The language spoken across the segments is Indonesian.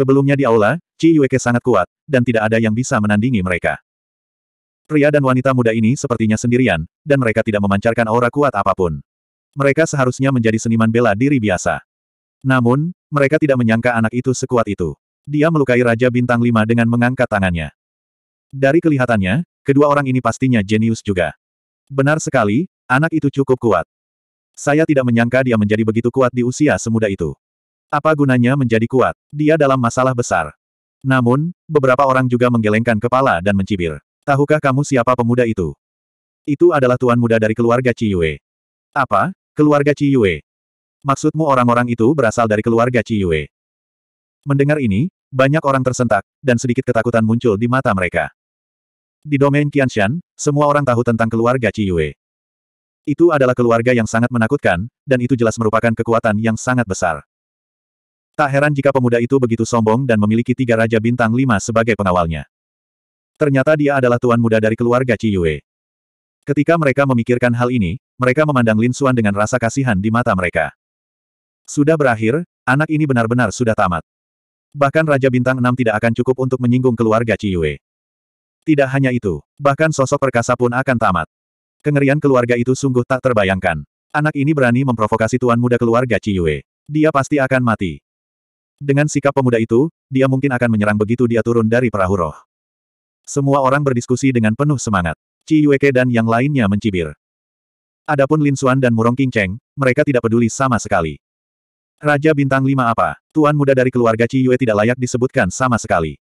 Sebelumnya di aula, Ci Yueke sangat kuat, dan tidak ada yang bisa menandingi mereka. Pria dan wanita muda ini sepertinya sendirian, dan mereka tidak memancarkan aura kuat apapun. Mereka seharusnya menjadi seniman bela diri biasa. Namun, mereka tidak menyangka anak itu sekuat itu. Dia melukai Raja Bintang Lima dengan mengangkat tangannya. Dari kelihatannya, kedua orang ini pastinya jenius juga. Benar sekali, anak itu cukup kuat. Saya tidak menyangka dia menjadi begitu kuat di usia semuda itu. Apa gunanya menjadi kuat? Dia dalam masalah besar. Namun, beberapa orang juga menggelengkan kepala dan mencibir. Tahukah kamu siapa pemuda itu? Itu adalah tuan muda dari keluarga Ciyue. Apa? Keluarga Ciyue? Maksudmu orang-orang itu berasal dari keluarga Ciyue? Mendengar ini, banyak orang tersentak, dan sedikit ketakutan muncul di mata mereka. Di domain Qianshan, semua orang tahu tentang keluarga Ciyue. Itu adalah keluarga yang sangat menakutkan, dan itu jelas merupakan kekuatan yang sangat besar. Tak heran jika pemuda itu begitu sombong dan memiliki tiga Raja Bintang lima sebagai pengawalnya. Ternyata dia adalah tuan muda dari keluarga Ciyue. Ketika mereka memikirkan hal ini, mereka memandang Lin Xuan dengan rasa kasihan di mata mereka. Sudah berakhir, anak ini benar-benar sudah tamat. Bahkan Raja Bintang 6 tidak akan cukup untuk menyinggung keluarga Ciyue. Tidak hanya itu, bahkan sosok perkasa pun akan tamat. Kengerian keluarga itu sungguh tak terbayangkan. Anak ini berani memprovokasi tuan muda keluarga Ciyue. Dia pasti akan mati. Dengan sikap pemuda itu, dia mungkin akan menyerang begitu dia turun dari perahu roh. Semua orang berdiskusi dengan penuh semangat. Ci Yueke dan yang lainnya mencibir. Adapun Lin Xuan dan Murong King Cheng, mereka tidak peduli sama sekali. Raja bintang lima apa? Tuan muda dari keluarga Ci Yue tidak layak disebutkan sama sekali.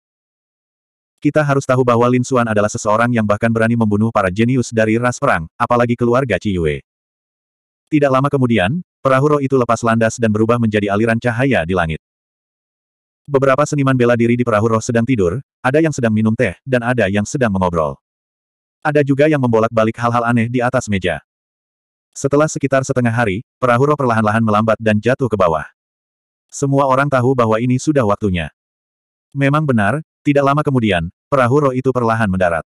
Kita harus tahu bahwa Lin Xuan adalah seseorang yang bahkan berani membunuh para jenius dari ras perang, apalagi keluarga Ci Yue. Tidak lama kemudian, perahu roh itu lepas landas dan berubah menjadi aliran cahaya di langit. Beberapa seniman bela diri di perahu roh sedang tidur, ada yang sedang minum teh, dan ada yang sedang mengobrol. Ada juga yang membolak-balik hal-hal aneh di atas meja. Setelah sekitar setengah hari, perahu roh perlahan-lahan melambat dan jatuh ke bawah. Semua orang tahu bahwa ini sudah waktunya. Memang benar, tidak lama kemudian, perahu roh itu perlahan mendarat.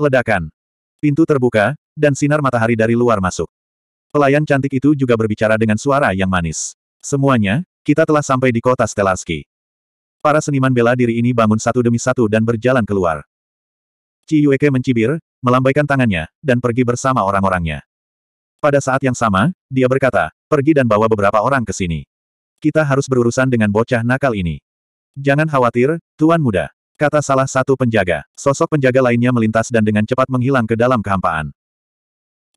Ledakan. Pintu terbuka, dan sinar matahari dari luar masuk. Pelayan cantik itu juga berbicara dengan suara yang manis. Semuanya, kita telah sampai di kota Stelarski. Para seniman bela diri ini bangun satu demi satu dan berjalan keluar. Ci Yueke mencibir, melambaikan tangannya, dan pergi bersama orang-orangnya. Pada saat yang sama, dia berkata, pergi dan bawa beberapa orang ke sini. Kita harus berurusan dengan bocah nakal ini. Jangan khawatir, Tuan Muda. Kata salah satu penjaga. Sosok penjaga lainnya melintas dan dengan cepat menghilang ke dalam kehampaan.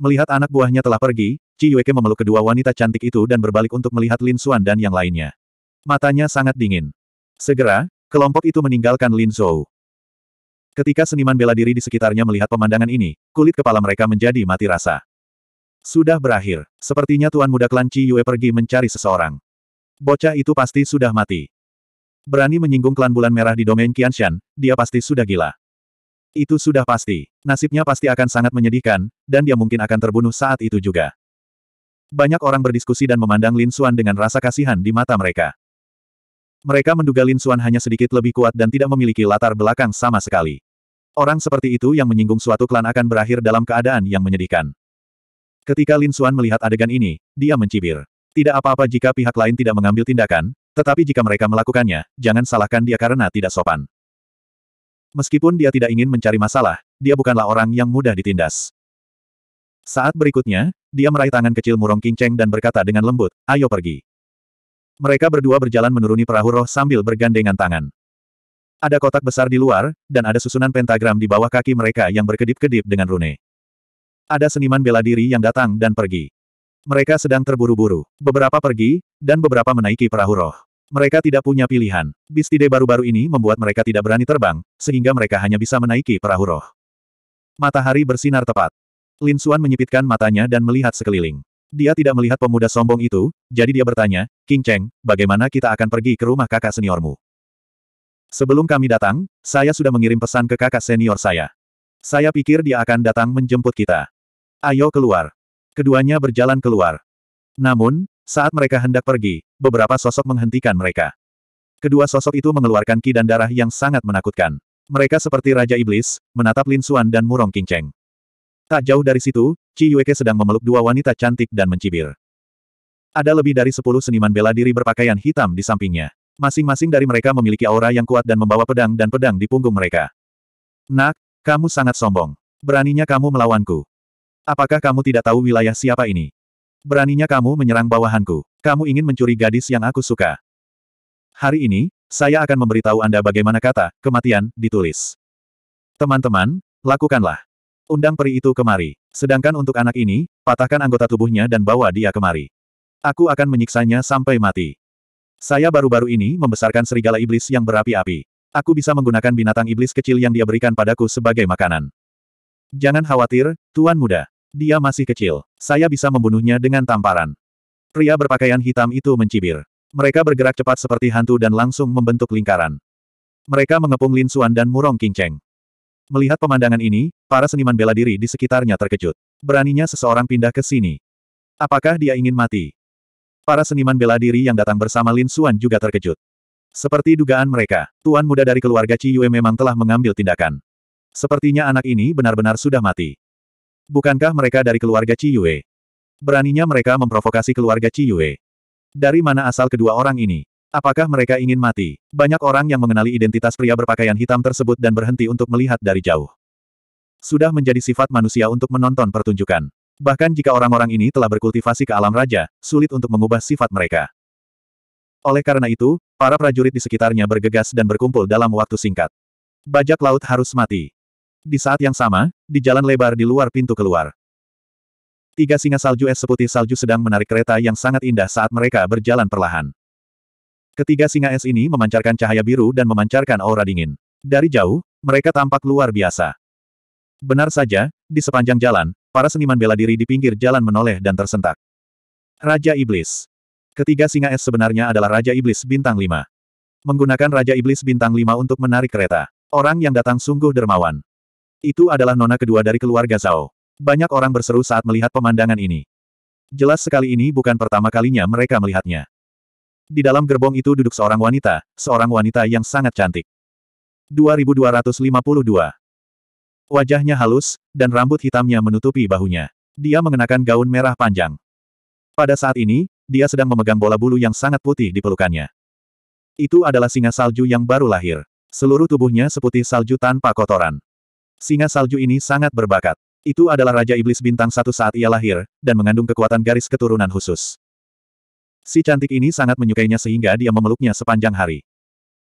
Melihat anak buahnya telah pergi, Ci Yueke memeluk kedua wanita cantik itu dan berbalik untuk melihat Lin Xuan dan yang lainnya. Matanya sangat dingin. Segera, kelompok itu meninggalkan Lin Zhou. Ketika seniman bela diri di sekitarnya melihat pemandangan ini, kulit kepala mereka menjadi mati rasa. Sudah berakhir. Sepertinya Tuan Muda Klan Chi Yue pergi mencari seseorang. Bocah itu pasti sudah mati. Berani menyinggung klan bulan merah di domain Qianshan, dia pasti sudah gila. Itu sudah pasti. Nasibnya pasti akan sangat menyedihkan, dan dia mungkin akan terbunuh saat itu juga. Banyak orang berdiskusi dan memandang Lin Xuan dengan rasa kasihan di mata mereka. Mereka menduga Lin Suan hanya sedikit lebih kuat dan tidak memiliki latar belakang sama sekali. Orang seperti itu yang menyinggung suatu klan akan berakhir dalam keadaan yang menyedihkan. Ketika Lin Suan melihat adegan ini, dia mencibir. Tidak apa-apa jika pihak lain tidak mengambil tindakan, tetapi jika mereka melakukannya, jangan salahkan dia karena tidak sopan. Meskipun dia tidak ingin mencari masalah, dia bukanlah orang yang mudah ditindas. Saat berikutnya, dia meraih tangan kecil Murong kinceng dan berkata dengan lembut, ayo pergi. Mereka berdua berjalan menuruni perahu roh sambil bergandengan tangan. Ada kotak besar di luar, dan ada susunan pentagram di bawah kaki mereka yang berkedip-kedip dengan rune. Ada seniman bela diri yang datang dan pergi. Mereka sedang terburu-buru. Beberapa pergi, dan beberapa menaiki perahu roh. Mereka tidak punya pilihan. Bistide baru-baru ini membuat mereka tidak berani terbang, sehingga mereka hanya bisa menaiki perahu roh. Matahari bersinar tepat. Lin Xuan menyipitkan matanya dan melihat sekeliling. Dia tidak melihat pemuda sombong itu, jadi dia bertanya, King Cheng, bagaimana kita akan pergi ke rumah kakak seniormu? Sebelum kami datang, saya sudah mengirim pesan ke kakak senior saya. Saya pikir dia akan datang menjemput kita. Ayo keluar. Keduanya berjalan keluar. Namun, saat mereka hendak pergi, beberapa sosok menghentikan mereka. Kedua sosok itu mengeluarkan ki dan darah yang sangat menakutkan. Mereka seperti Raja Iblis, menatap Lin Xuan dan Murong King Cheng. Tak jauh dari situ, Ci Yueke sedang memeluk dua wanita cantik dan mencibir. Ada lebih dari sepuluh seniman bela diri berpakaian hitam di sampingnya. Masing-masing dari mereka memiliki aura yang kuat dan membawa pedang dan pedang di punggung mereka. Nak, kamu sangat sombong. Beraninya kamu melawanku. Apakah kamu tidak tahu wilayah siapa ini? Beraninya kamu menyerang bawahanku. Kamu ingin mencuri gadis yang aku suka. Hari ini, saya akan memberitahu Anda bagaimana kata, kematian, ditulis. Teman-teman, lakukanlah. Undang peri itu kemari. Sedangkan untuk anak ini, patahkan anggota tubuhnya dan bawa dia kemari. Aku akan menyiksanya sampai mati. Saya baru-baru ini membesarkan serigala iblis yang berapi-api. Aku bisa menggunakan binatang iblis kecil yang dia berikan padaku sebagai makanan. Jangan khawatir, Tuan Muda. Dia masih kecil. Saya bisa membunuhnya dengan tamparan. Pria berpakaian hitam itu mencibir. Mereka bergerak cepat seperti hantu dan langsung membentuk lingkaran. Mereka mengepung Lin Suan dan murong King Cheng. Melihat pemandangan ini, para seniman bela diri di sekitarnya terkejut. Beraninya seseorang pindah ke sini. Apakah dia ingin mati? Para seniman bela diri yang datang bersama Lin Xuan juga terkejut. Seperti dugaan mereka, tuan muda dari keluarga Ci Yue memang telah mengambil tindakan. Sepertinya anak ini benar-benar sudah mati. Bukankah mereka dari keluarga Ci Yue? Beraninya mereka memprovokasi keluarga Ci Yue. Dari mana asal kedua orang ini? Apakah mereka ingin mati? Banyak orang yang mengenali identitas pria berpakaian hitam tersebut dan berhenti untuk melihat dari jauh. Sudah menjadi sifat manusia untuk menonton pertunjukan. Bahkan jika orang-orang ini telah berkultivasi ke alam raja, sulit untuk mengubah sifat mereka. Oleh karena itu, para prajurit di sekitarnya bergegas dan berkumpul dalam waktu singkat. Bajak laut harus mati. Di saat yang sama, di jalan lebar di luar pintu keluar. Tiga singa salju es seputih salju sedang menarik kereta yang sangat indah saat mereka berjalan perlahan. Ketiga singa es ini memancarkan cahaya biru dan memancarkan aura dingin. Dari jauh, mereka tampak luar biasa. Benar saja, di sepanjang jalan, para seniman bela diri di pinggir jalan menoleh dan tersentak. Raja Iblis. Ketiga singa es sebenarnya adalah Raja Iblis Bintang 5. Menggunakan Raja Iblis Bintang 5 untuk menarik kereta. Orang yang datang sungguh dermawan. Itu adalah nona kedua dari keluarga Zhao. Banyak orang berseru saat melihat pemandangan ini. Jelas sekali ini bukan pertama kalinya mereka melihatnya. Di dalam gerbong itu duduk seorang wanita, seorang wanita yang sangat cantik. 2252. Wajahnya halus, dan rambut hitamnya menutupi bahunya. Dia mengenakan gaun merah panjang. Pada saat ini, dia sedang memegang bola bulu yang sangat putih di pelukannya. Itu adalah singa salju yang baru lahir. Seluruh tubuhnya seputih salju tanpa kotoran. Singa salju ini sangat berbakat. Itu adalah Raja Iblis Bintang satu saat ia lahir, dan mengandung kekuatan garis keturunan khusus. Si cantik ini sangat menyukainya sehingga dia memeluknya sepanjang hari.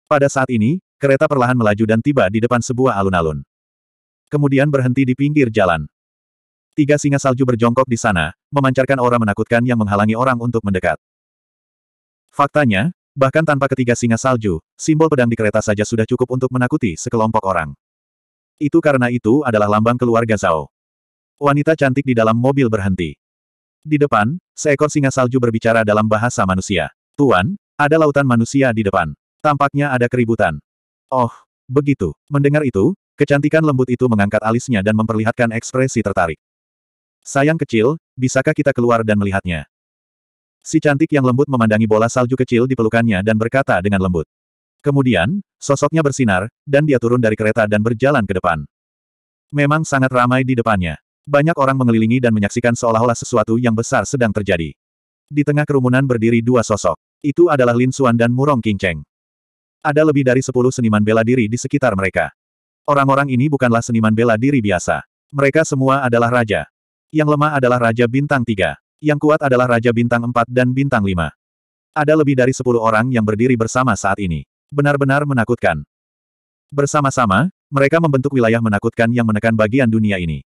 Pada saat ini, kereta perlahan melaju dan tiba di depan sebuah alun-alun. Kemudian berhenti di pinggir jalan. Tiga singa salju berjongkok di sana, memancarkan aura menakutkan yang menghalangi orang untuk mendekat. Faktanya, bahkan tanpa ketiga singa salju, simbol pedang di kereta saja sudah cukup untuk menakuti sekelompok orang. Itu karena itu adalah lambang keluarga Zhao. Wanita cantik di dalam mobil berhenti. Di depan, seekor singa salju berbicara dalam bahasa manusia. Tuan, ada lautan manusia di depan. Tampaknya ada keributan. Oh, begitu. Mendengar itu, kecantikan lembut itu mengangkat alisnya dan memperlihatkan ekspresi tertarik. Sayang kecil, bisakah kita keluar dan melihatnya? Si cantik yang lembut memandangi bola salju kecil di pelukannya dan berkata dengan lembut. Kemudian, sosoknya bersinar, dan dia turun dari kereta dan berjalan ke depan. Memang sangat ramai di depannya. Banyak orang mengelilingi dan menyaksikan seolah-olah sesuatu yang besar sedang terjadi. Di tengah kerumunan berdiri dua sosok. Itu adalah Lin Xuan dan Murong Qingcheng. Ada lebih dari sepuluh seniman bela diri di sekitar mereka. Orang-orang ini bukanlah seniman bela diri biasa. Mereka semua adalah raja. Yang lemah adalah raja bintang tiga. Yang kuat adalah raja bintang empat dan bintang lima. Ada lebih dari sepuluh orang yang berdiri bersama saat ini. Benar-benar menakutkan. Bersama-sama, mereka membentuk wilayah menakutkan yang menekan bagian dunia ini.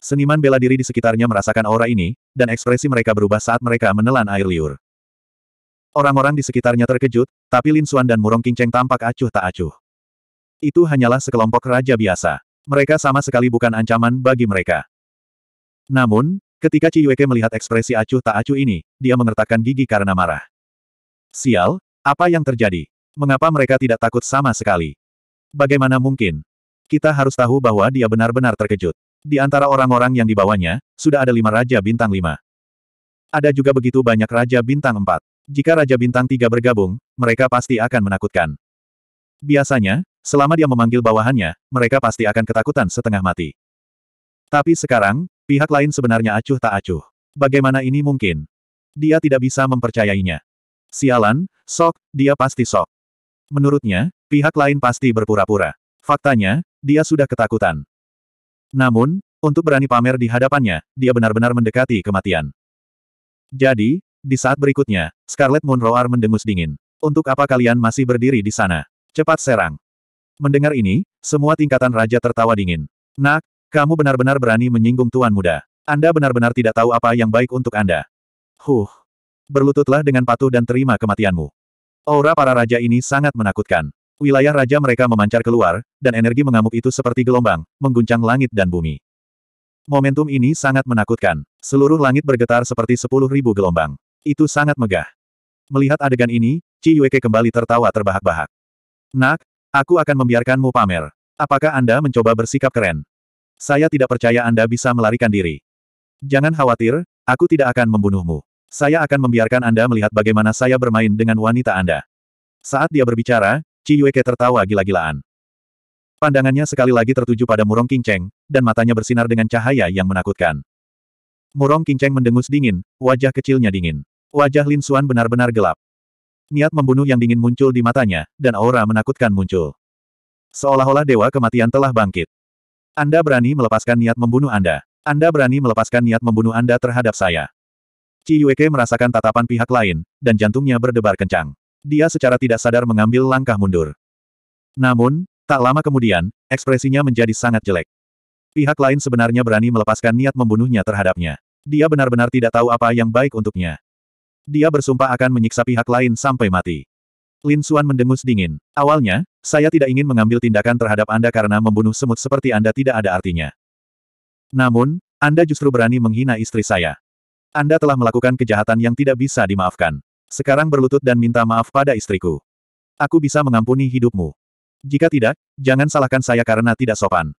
Seniman bela diri di sekitarnya merasakan aura ini, dan ekspresi mereka berubah saat mereka menelan air liur. Orang-orang di sekitarnya terkejut, tapi Lin Xuan dan Murong Qingcheng tampak acuh tak acuh. Itu hanyalah sekelompok raja biasa. Mereka sama sekali bukan ancaman bagi mereka. Namun, ketika Ci Yueke melihat ekspresi acuh tak acuh ini, dia mengertakkan gigi karena marah. Sial, apa yang terjadi? Mengapa mereka tidak takut sama sekali? Bagaimana mungkin? Kita harus tahu bahwa dia benar-benar terkejut. Di antara orang-orang yang dibawanya, sudah ada lima Raja Bintang 5. Ada juga begitu banyak Raja Bintang 4. Jika Raja Bintang 3 bergabung, mereka pasti akan menakutkan. Biasanya, selama dia memanggil bawahannya, mereka pasti akan ketakutan setengah mati. Tapi sekarang, pihak lain sebenarnya acuh tak acuh. Bagaimana ini mungkin? Dia tidak bisa mempercayainya. Sialan, sok, dia pasti sok. Menurutnya, pihak lain pasti berpura-pura. Faktanya, dia sudah ketakutan. Namun, untuk berani pamer di hadapannya, dia benar-benar mendekati kematian. Jadi, di saat berikutnya, Scarlet Moon Roar mendengus dingin. Untuk apa kalian masih berdiri di sana? Cepat serang. Mendengar ini, semua tingkatan raja tertawa dingin. Nak, kamu benar-benar berani menyinggung tuan muda. Anda benar-benar tidak tahu apa yang baik untuk Anda. Huh. Berlututlah dengan patuh dan terima kematianmu. Aura para raja ini sangat menakutkan. Wilayah raja mereka memancar keluar, dan energi mengamuk itu seperti gelombang, mengguncang langit dan bumi. Momentum ini sangat menakutkan. Seluruh langit bergetar seperti sepuluh ribu gelombang. Itu sangat megah. Melihat adegan ini, Ci Yueke kembali tertawa terbahak-bahak. Nak, aku akan membiarkanmu pamer. Apakah Anda mencoba bersikap keren? Saya tidak percaya Anda bisa melarikan diri. Jangan khawatir, aku tidak akan membunuhmu. Saya akan membiarkan Anda melihat bagaimana saya bermain dengan wanita Anda. Saat dia berbicara, Ci Yueke tertawa gila-gilaan. Pandangannya sekali lagi tertuju pada Murong Kinceng, dan matanya bersinar dengan cahaya yang menakutkan. Murong Kinceng mendengus dingin, wajah kecilnya dingin. Wajah Lin Xuan benar-benar gelap. Niat membunuh yang dingin muncul di matanya, dan aura menakutkan muncul. Seolah-olah dewa kematian telah bangkit. Anda berani melepaskan niat membunuh Anda. Anda berani melepaskan niat membunuh Anda terhadap saya. Ci merasakan tatapan pihak lain, dan jantungnya berdebar kencang. Dia secara tidak sadar mengambil langkah mundur. Namun, tak lama kemudian, ekspresinya menjadi sangat jelek. Pihak lain sebenarnya berani melepaskan niat membunuhnya terhadapnya. Dia benar-benar tidak tahu apa yang baik untuknya. Dia bersumpah akan menyiksa pihak lain sampai mati. Lin Xuan mendengus dingin. Awalnya, saya tidak ingin mengambil tindakan terhadap Anda karena membunuh semut seperti Anda tidak ada artinya. Namun, Anda justru berani menghina istri saya. Anda telah melakukan kejahatan yang tidak bisa dimaafkan. Sekarang berlutut dan minta maaf pada istriku. Aku bisa mengampuni hidupmu. Jika tidak, jangan salahkan saya karena tidak sopan.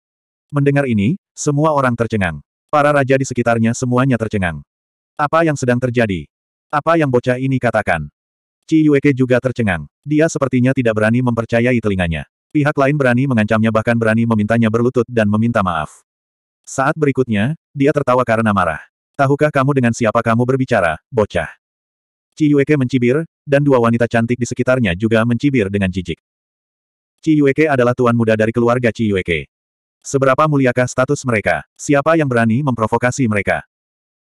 Mendengar ini, semua orang tercengang. Para raja di sekitarnya semuanya tercengang. Apa yang sedang terjadi? Apa yang bocah ini katakan? Ci Yueke juga tercengang. Dia sepertinya tidak berani mempercayai telinganya. Pihak lain berani mengancamnya bahkan berani memintanya berlutut dan meminta maaf. Saat berikutnya, dia tertawa karena marah. Tahukah kamu dengan siapa kamu berbicara, bocah? Yueke mencibir, dan dua wanita cantik di sekitarnya juga mencibir dengan jijik. Yueke adalah tuan muda dari keluarga Yueke. Seberapa muliakah status mereka? Siapa yang berani memprovokasi mereka?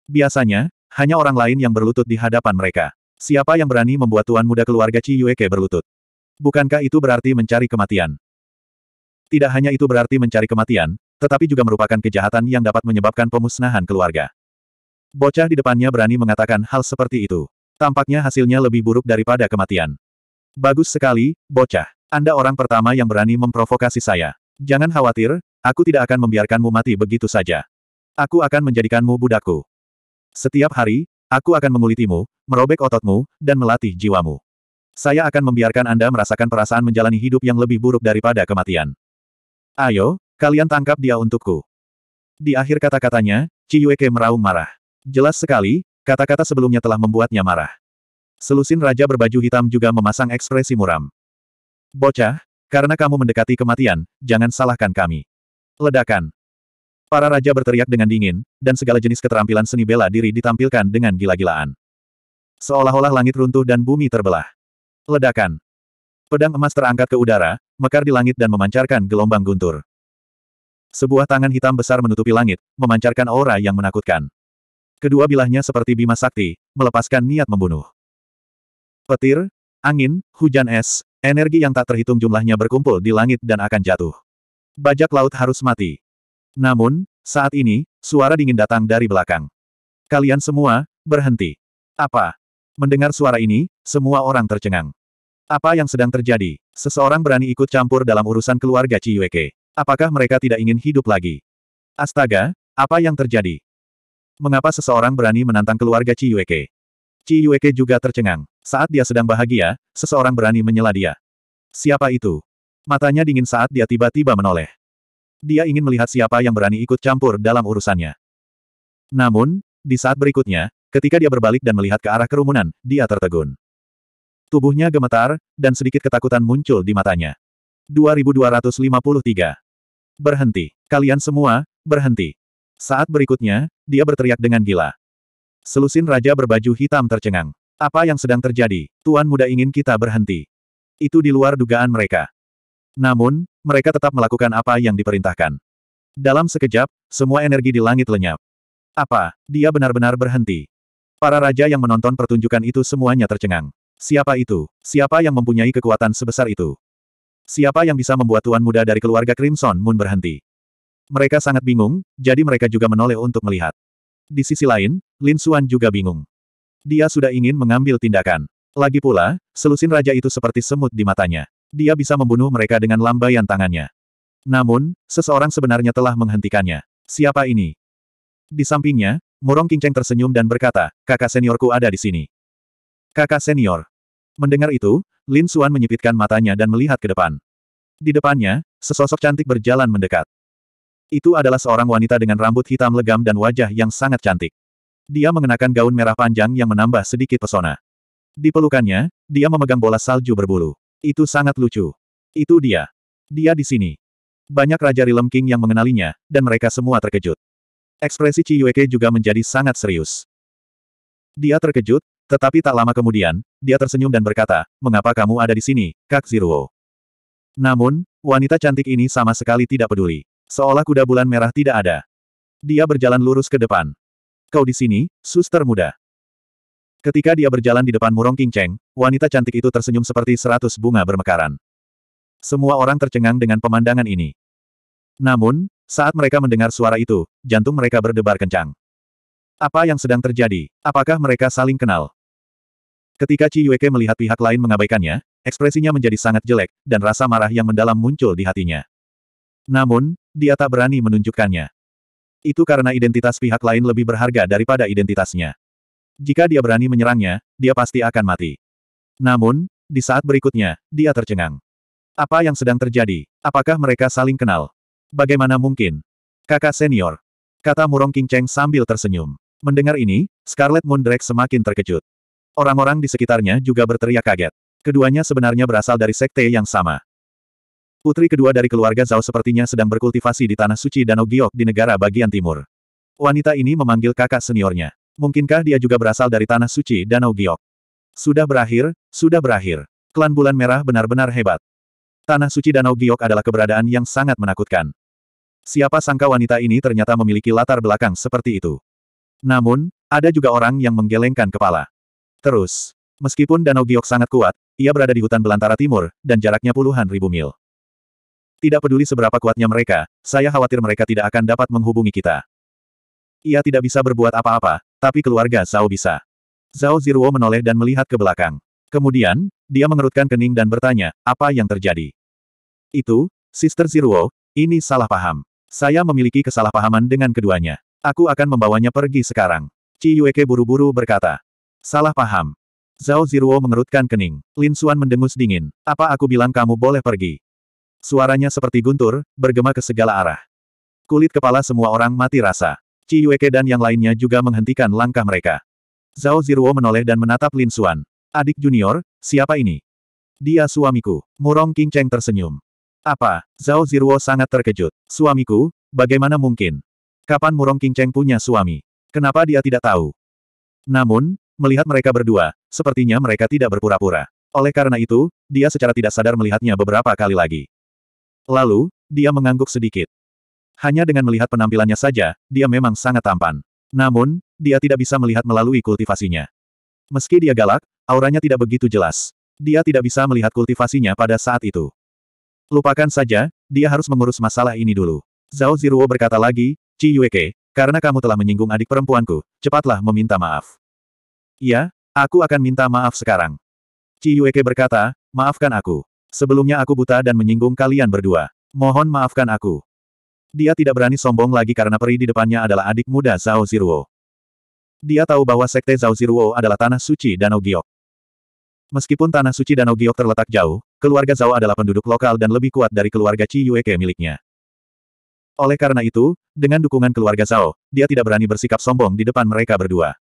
Biasanya, hanya orang lain yang berlutut di hadapan mereka. Siapa yang berani membuat tuan muda keluarga Yueke berlutut? Bukankah itu berarti mencari kematian? Tidak hanya itu berarti mencari kematian, tetapi juga merupakan kejahatan yang dapat menyebabkan pemusnahan keluarga. Bocah di depannya berani mengatakan hal seperti itu. Tampaknya hasilnya lebih buruk daripada kematian. Bagus sekali, bocah. Anda orang pertama yang berani memprovokasi saya. Jangan khawatir, aku tidak akan membiarkanmu mati begitu saja. Aku akan menjadikanmu budakku. Setiap hari, aku akan mengulitimu, merobek ototmu, dan melatih jiwamu. Saya akan membiarkan Anda merasakan perasaan menjalani hidup yang lebih buruk daripada kematian. Ayo, kalian tangkap dia untukku. Di akhir kata-katanya, Ciyueke meraung marah. Jelas sekali, Kata-kata sebelumnya telah membuatnya marah. Selusin raja berbaju hitam juga memasang ekspresi muram. Bocah, karena kamu mendekati kematian, jangan salahkan kami. Ledakan. Para raja berteriak dengan dingin, dan segala jenis keterampilan seni bela diri ditampilkan dengan gila-gilaan. Seolah-olah langit runtuh dan bumi terbelah. Ledakan. Pedang emas terangkat ke udara, mekar di langit dan memancarkan gelombang guntur. Sebuah tangan hitam besar menutupi langit, memancarkan aura yang menakutkan. Kedua bilahnya seperti bima sakti, melepaskan niat membunuh. Petir, angin, hujan es, energi yang tak terhitung jumlahnya berkumpul di langit dan akan jatuh. Bajak laut harus mati. Namun, saat ini, suara dingin datang dari belakang. Kalian semua, berhenti. Apa? Mendengar suara ini, semua orang tercengang. Apa yang sedang terjadi? Seseorang berani ikut campur dalam urusan keluarga Ciyueke. Apakah mereka tidak ingin hidup lagi? Astaga, apa yang terjadi? Mengapa seseorang berani menantang keluarga Ci Yueke? Ci Yueke juga tercengang. Saat dia sedang bahagia, seseorang berani menyela dia. Siapa itu? Matanya dingin saat dia tiba-tiba menoleh. Dia ingin melihat siapa yang berani ikut campur dalam urusannya. Namun, di saat berikutnya, ketika dia berbalik dan melihat ke arah kerumunan, dia tertegun. Tubuhnya gemetar, dan sedikit ketakutan muncul di matanya. 2253. Berhenti. Kalian semua, berhenti. Saat berikutnya, dia berteriak dengan gila. Selusin raja berbaju hitam tercengang. Apa yang sedang terjadi? Tuan muda ingin kita berhenti. Itu di luar dugaan mereka. Namun, mereka tetap melakukan apa yang diperintahkan. Dalam sekejap, semua energi di langit lenyap. Apa? Dia benar-benar berhenti. Para raja yang menonton pertunjukan itu semuanya tercengang. Siapa itu? Siapa yang mempunyai kekuatan sebesar itu? Siapa yang bisa membuat tuan muda dari keluarga Crimson Moon berhenti? Mereka sangat bingung, jadi mereka juga menoleh untuk melihat. Di sisi lain, Lin Xuan juga bingung. Dia sudah ingin mengambil tindakan. Lagi pula, selusin raja itu seperti semut di matanya. Dia bisa membunuh mereka dengan lambaian tangannya. Namun, seseorang sebenarnya telah menghentikannya. Siapa ini? Di sampingnya, Murong Kingceng tersenyum dan berkata, kakak seniorku ada di sini. Kakak senior. Mendengar itu, Lin Xuan menyipitkan matanya dan melihat ke depan. Di depannya, sesosok cantik berjalan mendekat. Itu adalah seorang wanita dengan rambut hitam legam dan wajah yang sangat cantik. Dia mengenakan gaun merah panjang yang menambah sedikit pesona. Di pelukannya, dia memegang bola salju berbulu. Itu sangat lucu. Itu dia. Dia di sini. Banyak Raja Rilem King yang mengenalinya, dan mereka semua terkejut. Ekspresi Ciyueke juga menjadi sangat serius. Dia terkejut, tetapi tak lama kemudian, dia tersenyum dan berkata, mengapa kamu ada di sini, Kak Ziruo? Namun, wanita cantik ini sama sekali tidak peduli. Seolah kuda bulan merah tidak ada. Dia berjalan lurus ke depan. Kau di sini, suster muda. Ketika dia berjalan di depan murong King Cheng, wanita cantik itu tersenyum seperti seratus bunga bermekaran. Semua orang tercengang dengan pemandangan ini. Namun, saat mereka mendengar suara itu, jantung mereka berdebar kencang. Apa yang sedang terjadi? Apakah mereka saling kenal? Ketika Ci Yueke melihat pihak lain mengabaikannya, ekspresinya menjadi sangat jelek, dan rasa marah yang mendalam muncul di hatinya. Namun, dia tak berani menunjukkannya. Itu karena identitas pihak lain lebih berharga daripada identitasnya. Jika dia berani menyerangnya, dia pasti akan mati. Namun, di saat berikutnya, dia tercengang. Apa yang sedang terjadi? Apakah mereka saling kenal? Bagaimana mungkin? Kakak senior. Kata Murong King Cheng sambil tersenyum. Mendengar ini, Scarlet Drake semakin terkejut. Orang-orang di sekitarnya juga berteriak kaget. Keduanya sebenarnya berasal dari sekte yang sama. Putri kedua dari keluarga Zhao sepertinya sedang berkultivasi di tanah suci Danau Giok di negara bagian timur. Wanita ini memanggil kakak seniornya. Mungkinkah dia juga berasal dari tanah suci Danau Giok? Sudah berakhir, sudah berakhir. Klan Bulan Merah benar-benar hebat. Tanah suci Danau Giok adalah keberadaan yang sangat menakutkan. Siapa sangka wanita ini ternyata memiliki latar belakang seperti itu. Namun, ada juga orang yang menggelengkan kepala. Terus, meskipun Danau Giok sangat kuat, ia berada di hutan belantara timur, dan jaraknya puluhan ribu mil. Tidak peduli seberapa kuatnya mereka, saya khawatir mereka tidak akan dapat menghubungi kita. Ia tidak bisa berbuat apa-apa, tapi keluarga Zhao bisa. Zhao Ziruo menoleh dan melihat ke belakang. Kemudian, dia mengerutkan kening dan bertanya, apa yang terjadi? Itu, Sister Ziruo, ini salah paham. Saya memiliki kesalahpahaman dengan keduanya. Aku akan membawanya pergi sekarang. Ci Yueke buru-buru berkata. Salah paham. Zhao Ziruo mengerutkan kening. Lin Xuan mendengus dingin. Apa aku bilang kamu boleh pergi? Suaranya seperti guntur, bergema ke segala arah. Kulit kepala semua orang mati rasa. Ci Yueke dan yang lainnya juga menghentikan langkah mereka. Zhao Ziruo menoleh dan menatap Lin Xuan. Adik junior, siapa ini? Dia suamiku. Murong King Cheng tersenyum. Apa? Zhao Ziruo sangat terkejut. Suamiku? Bagaimana mungkin? Kapan Murong King Cheng punya suami? Kenapa dia tidak tahu? Namun, melihat mereka berdua, sepertinya mereka tidak berpura-pura. Oleh karena itu, dia secara tidak sadar melihatnya beberapa kali lagi. Lalu, dia mengangguk sedikit. Hanya dengan melihat penampilannya saja, dia memang sangat tampan. Namun, dia tidak bisa melihat melalui kultivasinya. Meski dia galak, auranya tidak begitu jelas. Dia tidak bisa melihat kultivasinya pada saat itu. Lupakan saja, dia harus mengurus masalah ini dulu. Zhao Ziruo berkata lagi, Ci Yueke, karena kamu telah menyinggung adik perempuanku, cepatlah meminta maaf. Iya, aku akan minta maaf sekarang. Ci Yueke berkata, maafkan aku. Sebelumnya aku buta dan menyinggung kalian berdua. Mohon maafkan aku. Dia tidak berani sombong lagi karena peri di depannya adalah adik muda Zhao Ziruo. Dia tahu bahwa sekte Zhao Ziruo adalah tanah suci Danau Giok. Meskipun tanah suci Danau Giok terletak jauh, keluarga Zhao adalah penduduk lokal dan lebih kuat dari keluarga Chi Yueke miliknya. Oleh karena itu, dengan dukungan keluarga Zhao, dia tidak berani bersikap sombong di depan mereka berdua.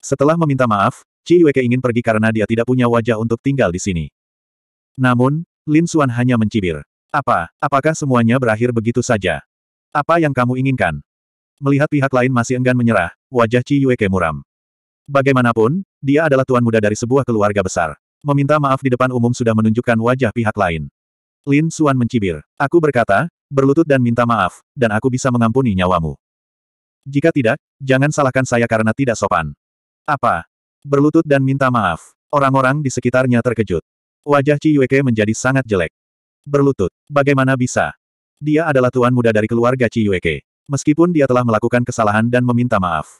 Setelah meminta maaf, Chi Yueke ingin pergi karena dia tidak punya wajah untuk tinggal di sini. Namun, Lin Suan hanya mencibir. Apa, apakah semuanya berakhir begitu saja? Apa yang kamu inginkan? Melihat pihak lain masih enggan menyerah, wajah Ci Yueke muram. Bagaimanapun, dia adalah tuan muda dari sebuah keluarga besar. Meminta maaf di depan umum sudah menunjukkan wajah pihak lain. Lin Suan mencibir. Aku berkata, berlutut dan minta maaf, dan aku bisa mengampuni nyawamu. Jika tidak, jangan salahkan saya karena tidak sopan. Apa? Berlutut dan minta maaf. Orang-orang di sekitarnya terkejut. Wajah Ci Yueke menjadi sangat jelek. Berlutut. Bagaimana bisa? Dia adalah tuan muda dari keluarga Ci Yueke. Meskipun dia telah melakukan kesalahan dan meminta maaf.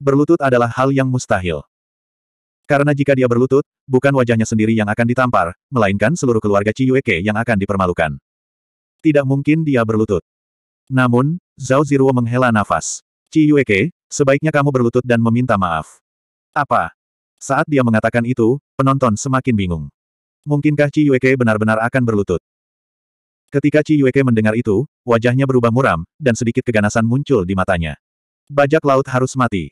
Berlutut adalah hal yang mustahil. Karena jika dia berlutut, bukan wajahnya sendiri yang akan ditampar, melainkan seluruh keluarga Ci Yueke yang akan dipermalukan. Tidak mungkin dia berlutut. Namun, Zhao Ziruo menghela nafas. Ci Yueke, sebaiknya kamu berlutut dan meminta maaf. Apa? Saat dia mengatakan itu, penonton semakin bingung. Mungkinkah Yueke benar-benar akan berlutut? Ketika Yueke mendengar itu, wajahnya berubah muram, dan sedikit keganasan muncul di matanya. Bajak laut harus mati.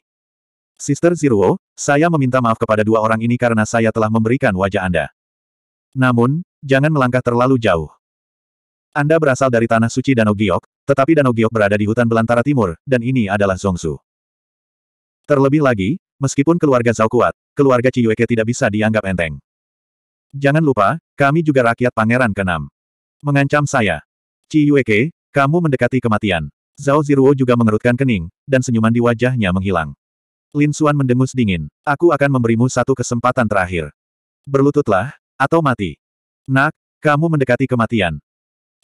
Sister Ziruo, saya meminta maaf kepada dua orang ini karena saya telah memberikan wajah Anda. Namun, jangan melangkah terlalu jauh. Anda berasal dari tanah suci Danau Giok, tetapi Danau Giok berada di hutan belantara timur, dan ini adalah Zongsu. Terlebih lagi, meskipun keluarga Zhao kuat, keluarga Ciyueke tidak bisa dianggap enteng. Jangan lupa, kami juga rakyat pangeran keenam. Mengancam saya. Ci Yueke, kamu mendekati kematian. Zhao Ziruo juga mengerutkan kening, dan senyuman di wajahnya menghilang. Lin Xuan mendengus dingin. Aku akan memberimu satu kesempatan terakhir. Berlututlah, atau mati. Nak, kamu mendekati kematian.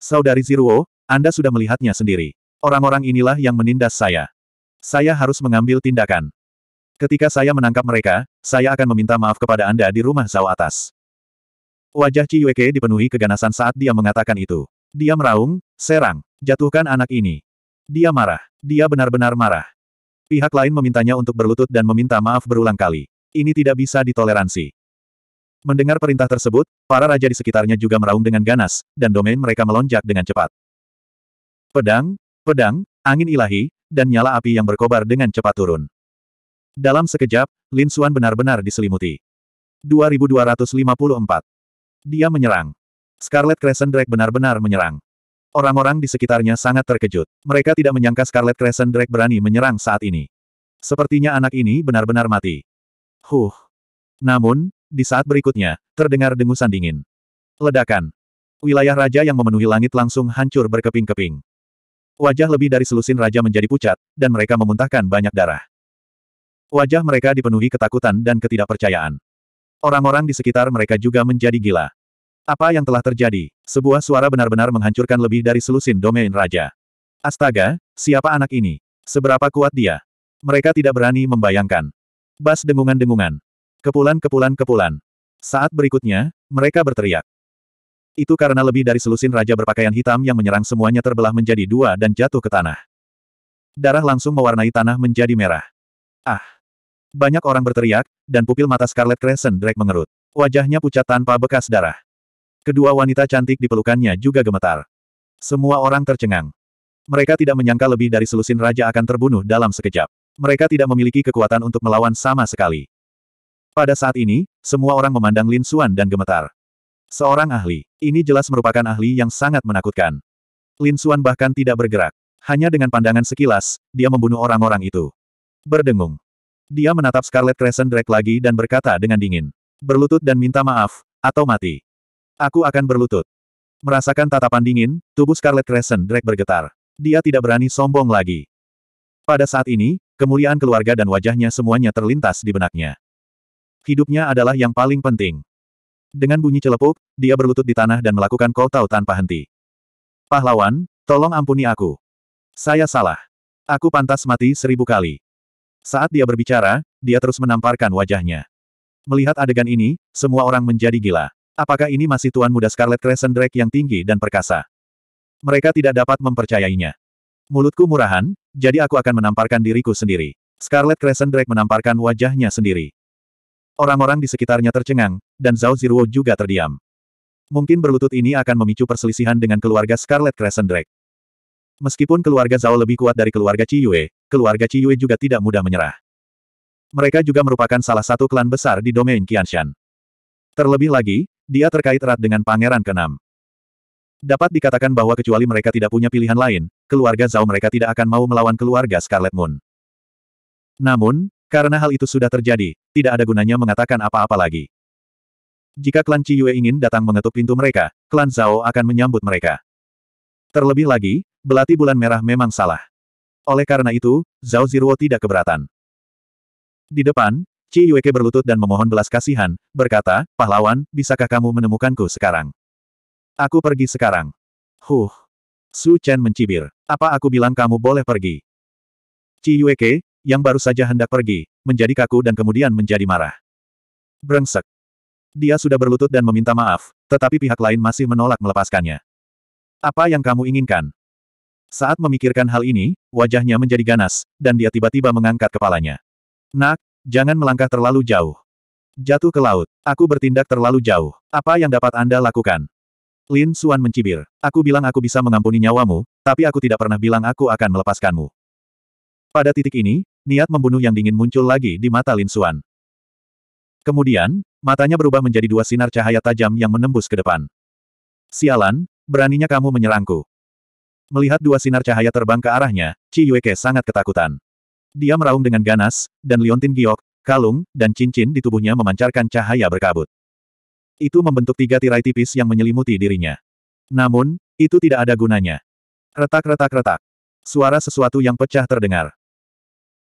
Saudari Ziruo, Anda sudah melihatnya sendiri. Orang-orang inilah yang menindas saya. Saya harus mengambil tindakan. Ketika saya menangkap mereka, saya akan meminta maaf kepada Anda di rumah Zhao atas. Wajah Ciyueke dipenuhi keganasan saat dia mengatakan itu. Dia meraung, serang, jatuhkan anak ini. Dia marah. Dia benar-benar marah. Pihak lain memintanya untuk berlutut dan meminta maaf berulang kali. Ini tidak bisa ditoleransi. Mendengar perintah tersebut, para raja di sekitarnya juga meraung dengan ganas, dan domain mereka melonjak dengan cepat. Pedang, pedang, angin ilahi, dan nyala api yang berkobar dengan cepat turun. Dalam sekejap, Lin Xuan benar-benar diselimuti. 2254 dia menyerang. Scarlet Crescent Drake benar-benar menyerang. Orang-orang di sekitarnya sangat terkejut. Mereka tidak menyangka Scarlet Crescent Drake berani menyerang saat ini. Sepertinya anak ini benar-benar mati. Huh. Namun, di saat berikutnya, terdengar dengusan dingin. Ledakan. Wilayah raja yang memenuhi langit langsung hancur berkeping-keping. Wajah lebih dari selusin raja menjadi pucat, dan mereka memuntahkan banyak darah. Wajah mereka dipenuhi ketakutan dan ketidakpercayaan. Orang-orang di sekitar mereka juga menjadi gila. Apa yang telah terjadi? Sebuah suara benar-benar menghancurkan lebih dari selusin domain raja. Astaga, siapa anak ini? Seberapa kuat dia? Mereka tidak berani membayangkan. Bas dengungan-dengungan. Kepulan-kepulan-kepulan. Saat berikutnya, mereka berteriak. Itu karena lebih dari selusin raja berpakaian hitam yang menyerang semuanya terbelah menjadi dua dan jatuh ke tanah. Darah langsung mewarnai tanah menjadi merah. Ah! Banyak orang berteriak, dan pupil mata Scarlet Crescent Drake mengerut. Wajahnya pucat tanpa bekas darah. Kedua wanita cantik di pelukannya juga gemetar. Semua orang tercengang. Mereka tidak menyangka lebih dari selusin raja akan terbunuh dalam sekejap. Mereka tidak memiliki kekuatan untuk melawan sama sekali. Pada saat ini, semua orang memandang Lin Xuan dan gemetar. Seorang ahli. Ini jelas merupakan ahli yang sangat menakutkan. Lin Xuan bahkan tidak bergerak. Hanya dengan pandangan sekilas, dia membunuh orang-orang itu. Berdengung. Dia menatap Scarlet Crescent Drake lagi dan berkata dengan dingin. Berlutut dan minta maaf, atau mati. Aku akan berlutut. Merasakan tatapan dingin, tubuh Scarlet Crescent Drake bergetar. Dia tidak berani sombong lagi. Pada saat ini, kemuliaan keluarga dan wajahnya semuanya terlintas di benaknya. Hidupnya adalah yang paling penting. Dengan bunyi celepuk, dia berlutut di tanah dan melakukan kotau tanpa henti. Pahlawan, tolong ampuni aku. Saya salah. Aku pantas mati seribu kali. Saat dia berbicara, dia terus menamparkan wajahnya. Melihat adegan ini, semua orang menjadi gila. Apakah ini masih tuan muda Scarlet Crescent Drake yang tinggi dan perkasa? Mereka tidak dapat mempercayainya. Mulutku murahan, jadi aku akan menamparkan diriku sendiri. Scarlet Crescent Drake menamparkan wajahnya sendiri. Orang-orang di sekitarnya tercengang, dan Zhao Ziruo juga terdiam. Mungkin berlutut ini akan memicu perselisihan dengan keluarga Scarlet Crescent Drake. Meskipun keluarga Zhao lebih kuat dari keluarga Yue, keluarga Yue juga tidak mudah menyerah. Mereka juga merupakan salah satu klan besar di domain Qianshan. Terlebih lagi, dia terkait erat dengan pangeran keenam. Dapat dikatakan bahwa kecuali mereka tidak punya pilihan lain, keluarga Zhao mereka tidak akan mau melawan keluarga Scarlet Moon. Namun, karena hal itu sudah terjadi, tidak ada gunanya mengatakan apa-apa lagi. Jika klan Yue ingin datang mengetuk pintu mereka, klan Zhao akan menyambut mereka. Terlebih lagi, belati bulan merah memang salah. Oleh karena itu, Zhao Ziruo tidak keberatan. Di depan, Ci Yueke berlutut dan memohon belas kasihan, berkata, pahlawan, bisakah kamu menemukanku sekarang? Aku pergi sekarang. Huh. Su Chen mencibir. Apa aku bilang kamu boleh pergi? Ci Yueke, yang baru saja hendak pergi, menjadi kaku dan kemudian menjadi marah. Brengsek. Dia sudah berlutut dan meminta maaf, tetapi pihak lain masih menolak melepaskannya. Apa yang kamu inginkan? Saat memikirkan hal ini, wajahnya menjadi ganas, dan dia tiba-tiba mengangkat kepalanya. Nak, jangan melangkah terlalu jauh. Jatuh ke laut. Aku bertindak terlalu jauh. Apa yang dapat Anda lakukan? Lin Suan mencibir. Aku bilang aku bisa mengampuni nyawamu, tapi aku tidak pernah bilang aku akan melepaskanmu. Pada titik ini, niat membunuh yang dingin muncul lagi di mata Lin Suan. Kemudian, matanya berubah menjadi dua sinar cahaya tajam yang menembus ke depan. Sialan, beraninya kamu menyerangku. Melihat dua sinar cahaya terbang ke arahnya, Chi Yueke sangat ketakutan. Dia meraung dengan ganas, dan liontin giok, kalung, dan cincin di tubuhnya memancarkan cahaya berkabut. Itu membentuk tiga tirai tipis yang menyelimuti dirinya. Namun, itu tidak ada gunanya. Retak-retak-retak. Suara sesuatu yang pecah terdengar.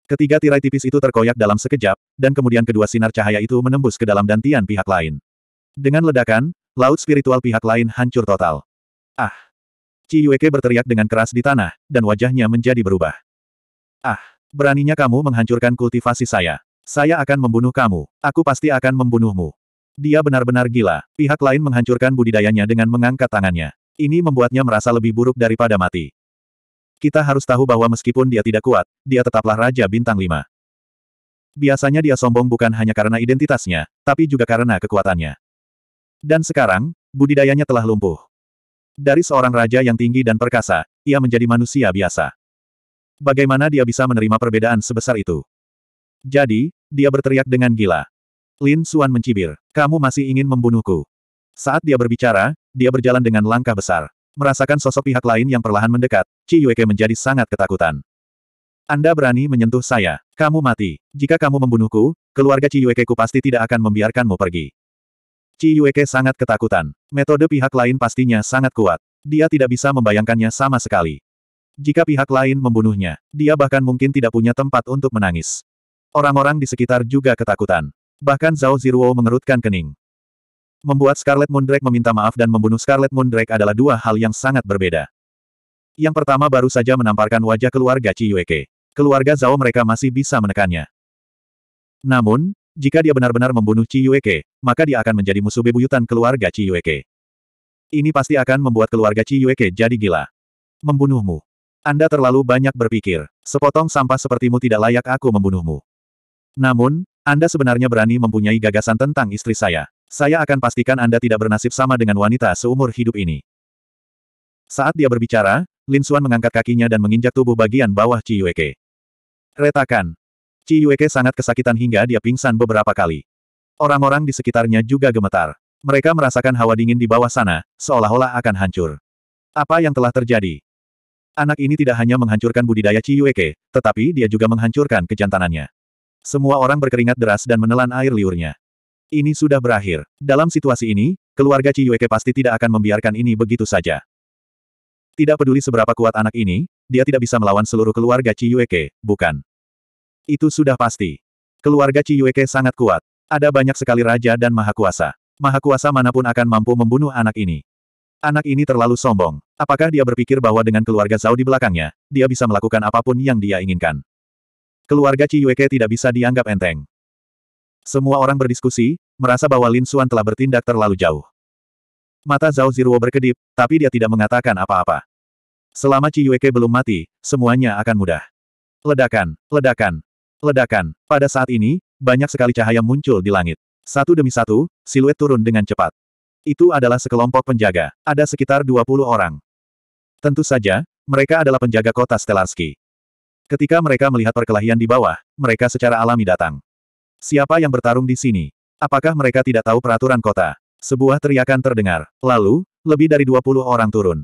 Ketiga tirai tipis itu terkoyak dalam sekejap, dan kemudian kedua sinar cahaya itu menembus ke dalam dantian pihak lain. Dengan ledakan, laut spiritual pihak lain hancur total. Ah! Ci Yueke berteriak dengan keras di tanah, dan wajahnya menjadi berubah. Ah, beraninya kamu menghancurkan kultivasi saya. Saya akan membunuh kamu. Aku pasti akan membunuhmu. Dia benar-benar gila. Pihak lain menghancurkan budidayanya dengan mengangkat tangannya. Ini membuatnya merasa lebih buruk daripada mati. Kita harus tahu bahwa meskipun dia tidak kuat, dia tetaplah Raja Bintang lima. Biasanya dia sombong bukan hanya karena identitasnya, tapi juga karena kekuatannya. Dan sekarang, budidayanya telah lumpuh. Dari seorang raja yang tinggi dan perkasa, ia menjadi manusia biasa. Bagaimana dia bisa menerima perbedaan sebesar itu? Jadi, dia berteriak dengan gila. Lin Suan mencibir, kamu masih ingin membunuhku. Saat dia berbicara, dia berjalan dengan langkah besar. Merasakan sosok pihak lain yang perlahan mendekat, Ci Yueke menjadi sangat ketakutan. Anda berani menyentuh saya. Kamu mati. Jika kamu membunuhku, keluarga Ci Yueke ku pasti tidak akan membiarkanmu pergi. Ci Yueke sangat ketakutan. Metode pihak lain pastinya sangat kuat. Dia tidak bisa membayangkannya sama sekali. Jika pihak lain membunuhnya, dia bahkan mungkin tidak punya tempat untuk menangis. Orang-orang di sekitar juga ketakutan. Bahkan Zhao Ziruo mengerutkan kening. Membuat Scarlet Moondrake meminta maaf dan membunuh Scarlet Moondrake adalah dua hal yang sangat berbeda. Yang pertama baru saja menamparkan wajah keluarga Ciyueke. Keluarga Zhao mereka masih bisa menekannya. Namun, jika dia benar-benar membunuh Ciyueke, maka dia akan menjadi musuh bebuyutan keluarga Ciyueke. Ini pasti akan membuat keluarga Ciyueke jadi gila. Membunuhmu. Anda terlalu banyak berpikir. Sepotong sampah sepertimu tidak layak aku membunuhmu. Namun, Anda sebenarnya berani mempunyai gagasan tentang istri saya. Saya akan pastikan Anda tidak bernasib sama dengan wanita seumur hidup ini. Saat dia berbicara, Lin Xuan mengangkat kakinya dan menginjak tubuh bagian bawah Ciyueke. Retakan. Ci Yueke sangat kesakitan hingga dia pingsan beberapa kali. Orang-orang di sekitarnya juga gemetar. Mereka merasakan hawa dingin di bawah sana, seolah-olah akan hancur. Apa yang telah terjadi? Anak ini tidak hanya menghancurkan budidaya Ci Yueke, tetapi dia juga menghancurkan kejantanannya. Semua orang berkeringat deras dan menelan air liurnya. Ini sudah berakhir. Dalam situasi ini, keluarga Ci Yueke pasti tidak akan membiarkan ini begitu saja. Tidak peduli seberapa kuat anak ini, dia tidak bisa melawan seluruh keluarga Ci Yueke, bukan? Itu sudah pasti. Keluarga Ciyueke sangat kuat. Ada banyak sekali raja dan mahakuasa. Mahakuasa manapun akan mampu membunuh anak ini. Anak ini terlalu sombong. Apakah dia berpikir bahwa dengan keluarga Zhao di belakangnya, dia bisa melakukan apapun yang dia inginkan? Keluarga Ciyueke tidak bisa dianggap enteng. Semua orang berdiskusi, merasa bahwa Lin Xuan telah bertindak terlalu jauh. Mata Zhao Ziruo berkedip, tapi dia tidak mengatakan apa-apa. Selama Ciyueke belum mati, semuanya akan mudah. Ledakan, ledakan, Ledakan. Pada saat ini, banyak sekali cahaya muncul di langit. Satu demi satu, siluet turun dengan cepat. Itu adalah sekelompok penjaga. Ada sekitar 20 orang. Tentu saja, mereka adalah penjaga kota Stelarski. Ketika mereka melihat perkelahian di bawah, mereka secara alami datang. Siapa yang bertarung di sini? Apakah mereka tidak tahu peraturan kota? Sebuah teriakan terdengar. Lalu, lebih dari 20 orang turun.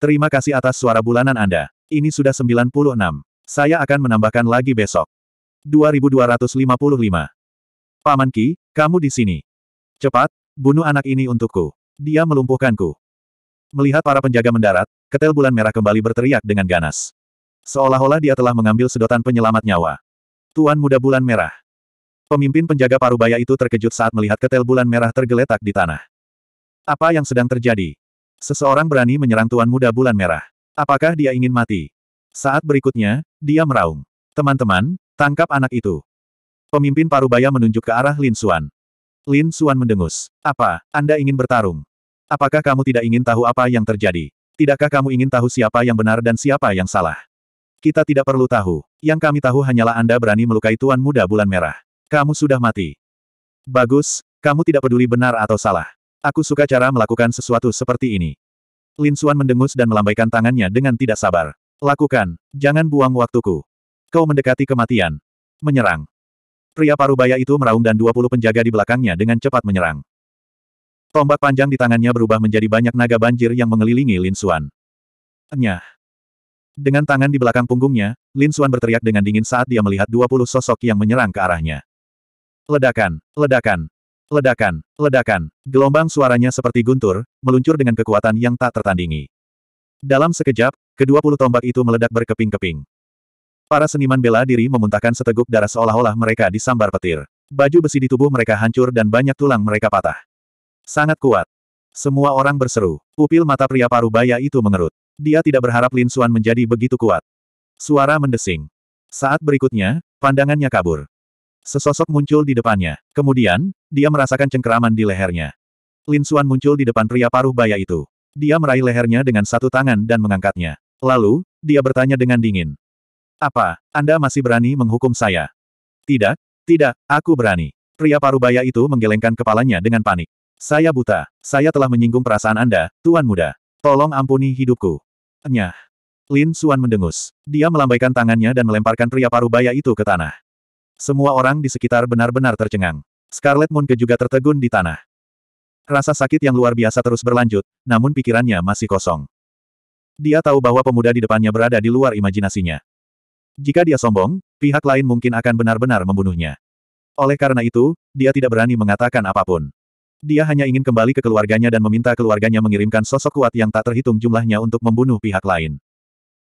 Terima kasih atas suara bulanan Anda. Ini sudah 96. Saya akan menambahkan lagi besok. 2255. Paman Ki, kamu di sini. Cepat, bunuh anak ini untukku. Dia melumpuhkanku. Melihat para penjaga mendarat, ketel bulan merah kembali berteriak dengan ganas. Seolah-olah dia telah mengambil sedotan penyelamat nyawa. Tuan muda bulan merah. Pemimpin penjaga parubaya itu terkejut saat melihat ketel bulan merah tergeletak di tanah. Apa yang sedang terjadi? Seseorang berani menyerang tuan muda bulan merah. Apakah dia ingin mati? Saat berikutnya, dia meraung. Teman-teman, Tangkap anak itu. Pemimpin parubaya menunjuk ke arah Lin Suan. Lin Suan mendengus. Apa, Anda ingin bertarung? Apakah kamu tidak ingin tahu apa yang terjadi? Tidakkah kamu ingin tahu siapa yang benar dan siapa yang salah? Kita tidak perlu tahu. Yang kami tahu hanyalah Anda berani melukai Tuan Muda Bulan Merah. Kamu sudah mati. Bagus, kamu tidak peduli benar atau salah. Aku suka cara melakukan sesuatu seperti ini. Lin Suan mendengus dan melambaikan tangannya dengan tidak sabar. Lakukan, jangan buang waktuku. Kau mendekati kematian. Menyerang. Pria parubaya itu meraung dan 20 penjaga di belakangnya dengan cepat menyerang. Tombak panjang di tangannya berubah menjadi banyak naga banjir yang mengelilingi Lin Suan. Nyah. Dengan tangan di belakang punggungnya, Lin Suan berteriak dengan dingin saat dia melihat 20 sosok yang menyerang ke arahnya. Ledakan, ledakan, ledakan, ledakan. Gelombang suaranya seperti guntur, meluncur dengan kekuatan yang tak tertandingi. Dalam sekejap, kedua puluh tombak itu meledak berkeping-keping. Para seniman bela diri memuntahkan seteguk darah seolah-olah mereka disambar petir. Baju besi di tubuh mereka hancur dan banyak tulang mereka patah. Sangat kuat. Semua orang berseru. Pupil mata pria parubaya itu mengerut. Dia tidak berharap Lin Suan menjadi begitu kuat. Suara mendesing. Saat berikutnya, pandangannya kabur. Sesosok muncul di depannya. Kemudian, dia merasakan cengkeraman di lehernya. Lin Suan muncul di depan pria paruh baya itu. Dia meraih lehernya dengan satu tangan dan mengangkatnya. Lalu, dia bertanya dengan dingin. Apa, Anda masih berani menghukum saya? Tidak, tidak, aku berani. Pria parubaya itu menggelengkan kepalanya dengan panik. Saya buta, saya telah menyinggung perasaan Anda, Tuan Muda. Tolong ampuni hidupku. Nyah. Lin Suan mendengus. Dia melambaikan tangannya dan melemparkan pria parubaya itu ke tanah. Semua orang di sekitar benar-benar tercengang. Scarlet Moon juga tertegun di tanah. Rasa sakit yang luar biasa terus berlanjut, namun pikirannya masih kosong. Dia tahu bahwa pemuda di depannya berada di luar imajinasinya. Jika dia sombong, pihak lain mungkin akan benar-benar membunuhnya. Oleh karena itu, dia tidak berani mengatakan apapun. Dia hanya ingin kembali ke keluarganya dan meminta keluarganya mengirimkan sosok kuat yang tak terhitung jumlahnya untuk membunuh pihak lain.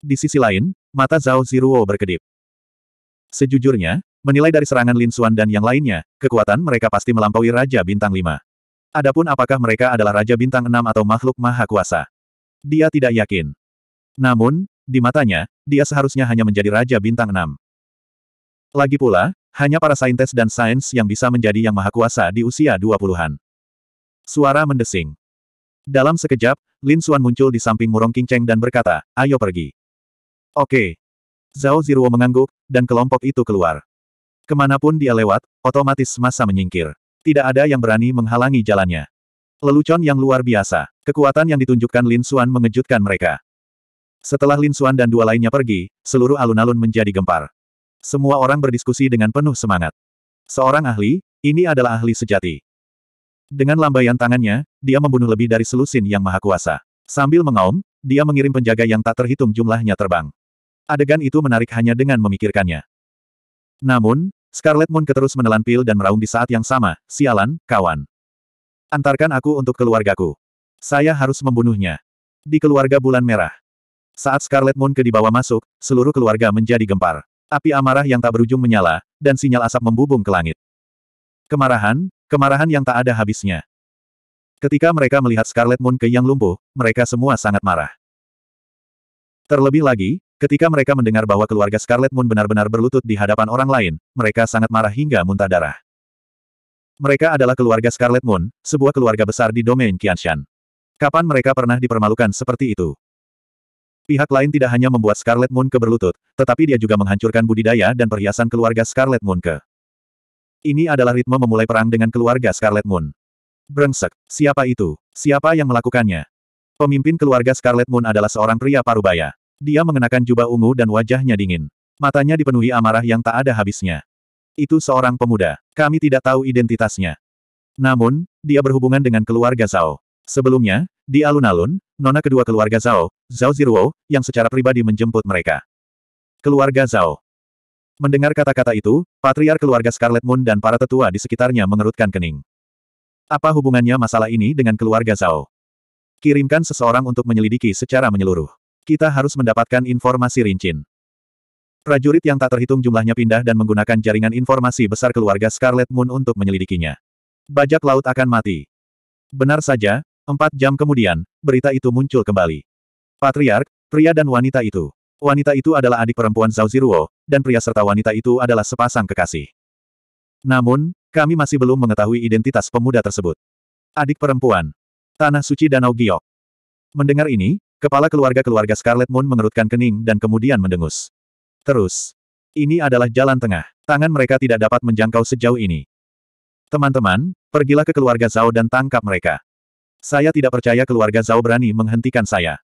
Di sisi lain, mata Zhao Ziruo berkedip. Sejujurnya, menilai dari serangan Lin Xuan dan yang lainnya, kekuatan mereka pasti melampaui Raja Bintang 5. Adapun apakah mereka adalah Raja Bintang 6 atau makhluk maha kuasa? Dia tidak yakin. Namun, di matanya, dia seharusnya hanya menjadi Raja Bintang 6. Lagi pula, hanya para saintes dan sains yang bisa menjadi yang maha kuasa di usia 20-an. Suara mendesing. Dalam sekejap, Lin Xuan muncul di samping Murong Qingcheng dan berkata, ayo pergi. Oke. Zhao Ziruo mengangguk, dan kelompok itu keluar. Kemanapun dia lewat, otomatis masa menyingkir. Tidak ada yang berani menghalangi jalannya. Lelucon yang luar biasa. Kekuatan yang ditunjukkan Lin Xuan mengejutkan mereka. Setelah Lin Suan dan dua lainnya pergi, seluruh alun-alun menjadi gempar. Semua orang berdiskusi dengan penuh semangat. Seorang ahli, ini adalah ahli sejati. Dengan lambaian tangannya, dia membunuh lebih dari selusin yang maha kuasa. Sambil mengaum, dia mengirim penjaga yang tak terhitung jumlahnya terbang. Adegan itu menarik hanya dengan memikirkannya. Namun, Scarlet Moon keterus menelan pil dan meraung di saat yang sama, sialan, kawan. Antarkan aku untuk keluargaku. Saya harus membunuhnya. Di keluarga bulan merah. Saat Scarlet Moon ke dibawa masuk, seluruh keluarga menjadi gempar. Api amarah yang tak berujung menyala, dan sinyal asap membubung ke langit. Kemarahan, kemarahan yang tak ada habisnya. Ketika mereka melihat Scarlet Moon ke yang lumpuh, mereka semua sangat marah. Terlebih lagi, ketika mereka mendengar bahwa keluarga Scarlet Moon benar-benar berlutut di hadapan orang lain, mereka sangat marah hingga muntah darah. Mereka adalah keluarga Scarlet Moon, sebuah keluarga besar di domain Qianshan. Kapan mereka pernah dipermalukan seperti itu? Pihak lain tidak hanya membuat Scarlet Moon ke berlutut, tetapi dia juga menghancurkan budidaya dan perhiasan keluarga Scarlet Moon ke. Ini adalah ritme memulai perang dengan keluarga Scarlet Moon. Brengsek, siapa itu? Siapa yang melakukannya? Pemimpin keluarga Scarlet Moon adalah seorang pria parubaya. Dia mengenakan jubah ungu dan wajahnya dingin. Matanya dipenuhi amarah yang tak ada habisnya. Itu seorang pemuda. Kami tidak tahu identitasnya. Namun, dia berhubungan dengan keluarga Zhao. Sebelumnya, di alun-alun, nona kedua keluarga Zhao, Zhao Ziruo yang secara pribadi menjemput mereka. Keluarga Zhao. Mendengar kata-kata itu, patriar keluarga Scarlet Moon dan para tetua di sekitarnya mengerutkan kening. Apa hubungannya masalah ini dengan keluarga Zhao? Kirimkan seseorang untuk menyelidiki secara menyeluruh. Kita harus mendapatkan informasi rincin. Prajurit yang tak terhitung jumlahnya pindah dan menggunakan jaringan informasi besar keluarga Scarlet Moon untuk menyelidikinya. Bajak laut akan mati. Benar saja, Empat jam kemudian, berita itu muncul kembali. Patriark, pria dan wanita itu. Wanita itu adalah adik perempuan Zhao Ziruo, dan pria serta wanita itu adalah sepasang kekasih. Namun, kami masih belum mengetahui identitas pemuda tersebut. Adik perempuan. Tanah Suci Danau Giok. Mendengar ini, kepala keluarga-keluarga Scarlet Moon mengerutkan kening dan kemudian mendengus. Terus. Ini adalah jalan tengah. Tangan mereka tidak dapat menjangkau sejauh ini. Teman-teman, pergilah ke keluarga Zhao dan tangkap mereka. Saya tidak percaya keluarga Zhao berani menghentikan saya.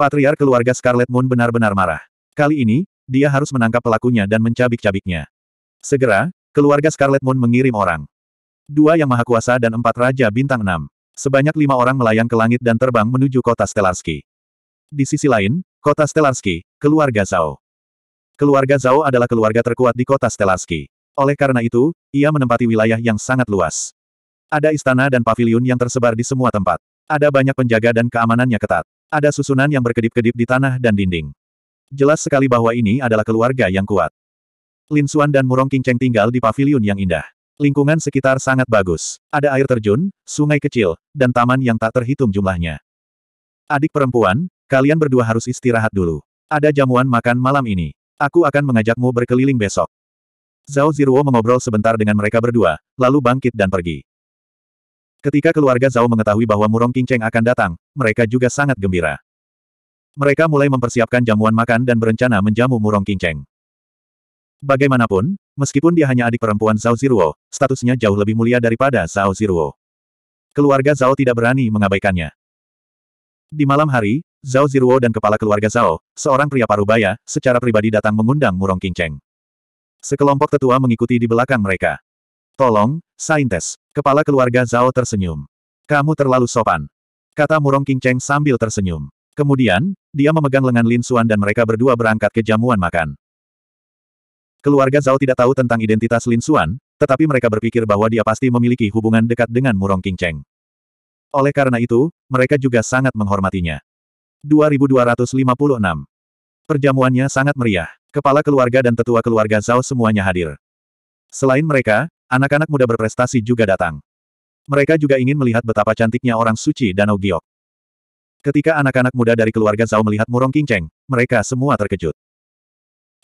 Patriar keluarga Scarlet Moon benar-benar marah. Kali ini, dia harus menangkap pelakunya dan mencabik-cabiknya. Segera, keluarga Scarlet Moon mengirim orang. Dua yang maha kuasa dan empat raja bintang enam. Sebanyak lima orang melayang ke langit dan terbang menuju kota Stelarski. Di sisi lain, kota Stelarski, keluarga Zhao. Keluarga Zhao adalah keluarga terkuat di kota Stelarski. Oleh karena itu, ia menempati wilayah yang sangat luas. Ada istana dan pavilion yang tersebar di semua tempat. Ada banyak penjaga dan keamanannya ketat. Ada susunan yang berkedip-kedip di tanah dan dinding. Jelas sekali bahwa ini adalah keluarga yang kuat. Lin Suan dan Murong King Cheng tinggal di pavilion yang indah. Lingkungan sekitar sangat bagus. Ada air terjun, sungai kecil, dan taman yang tak terhitung jumlahnya. Adik perempuan, kalian berdua harus istirahat dulu. Ada jamuan makan malam ini. Aku akan mengajakmu berkeliling besok. Zhao Ziruo mengobrol sebentar dengan mereka berdua, lalu bangkit dan pergi. Ketika keluarga Zhao mengetahui bahwa Murong Qingcheng akan datang, mereka juga sangat gembira. Mereka mulai mempersiapkan jamuan makan dan berencana menjamu Murong Qingcheng. Bagaimanapun, meskipun dia hanya adik perempuan Zhao Ziruo, statusnya jauh lebih mulia daripada Zhao Ziruo. Keluarga Zhao tidak berani mengabaikannya. Di malam hari, Zhao Ziruo dan kepala keluarga Zhao, seorang pria parubaya, secara pribadi datang mengundang Murong Qingcheng. Sekelompok tetua mengikuti di belakang mereka. Tolong, saintes, Kepala keluarga Zhao tersenyum. Kamu terlalu sopan. Kata Murong Qingcheng sambil tersenyum. Kemudian, dia memegang lengan Lin Xuan dan mereka berdua berangkat ke jamuan makan. Keluarga Zhao tidak tahu tentang identitas Lin Xuan, tetapi mereka berpikir bahwa dia pasti memiliki hubungan dekat dengan Murong Qingcheng. Oleh karena itu, mereka juga sangat menghormatinya. 2256. Perjamuannya sangat meriah. Kepala keluarga dan tetua keluarga Zhao semuanya hadir. Selain mereka, Anak-anak muda berprestasi juga datang. Mereka juga ingin melihat betapa cantiknya orang suci Danau Giok. Ketika anak-anak muda dari keluarga Zhao melihat Murong Qingcheng, mereka semua terkejut.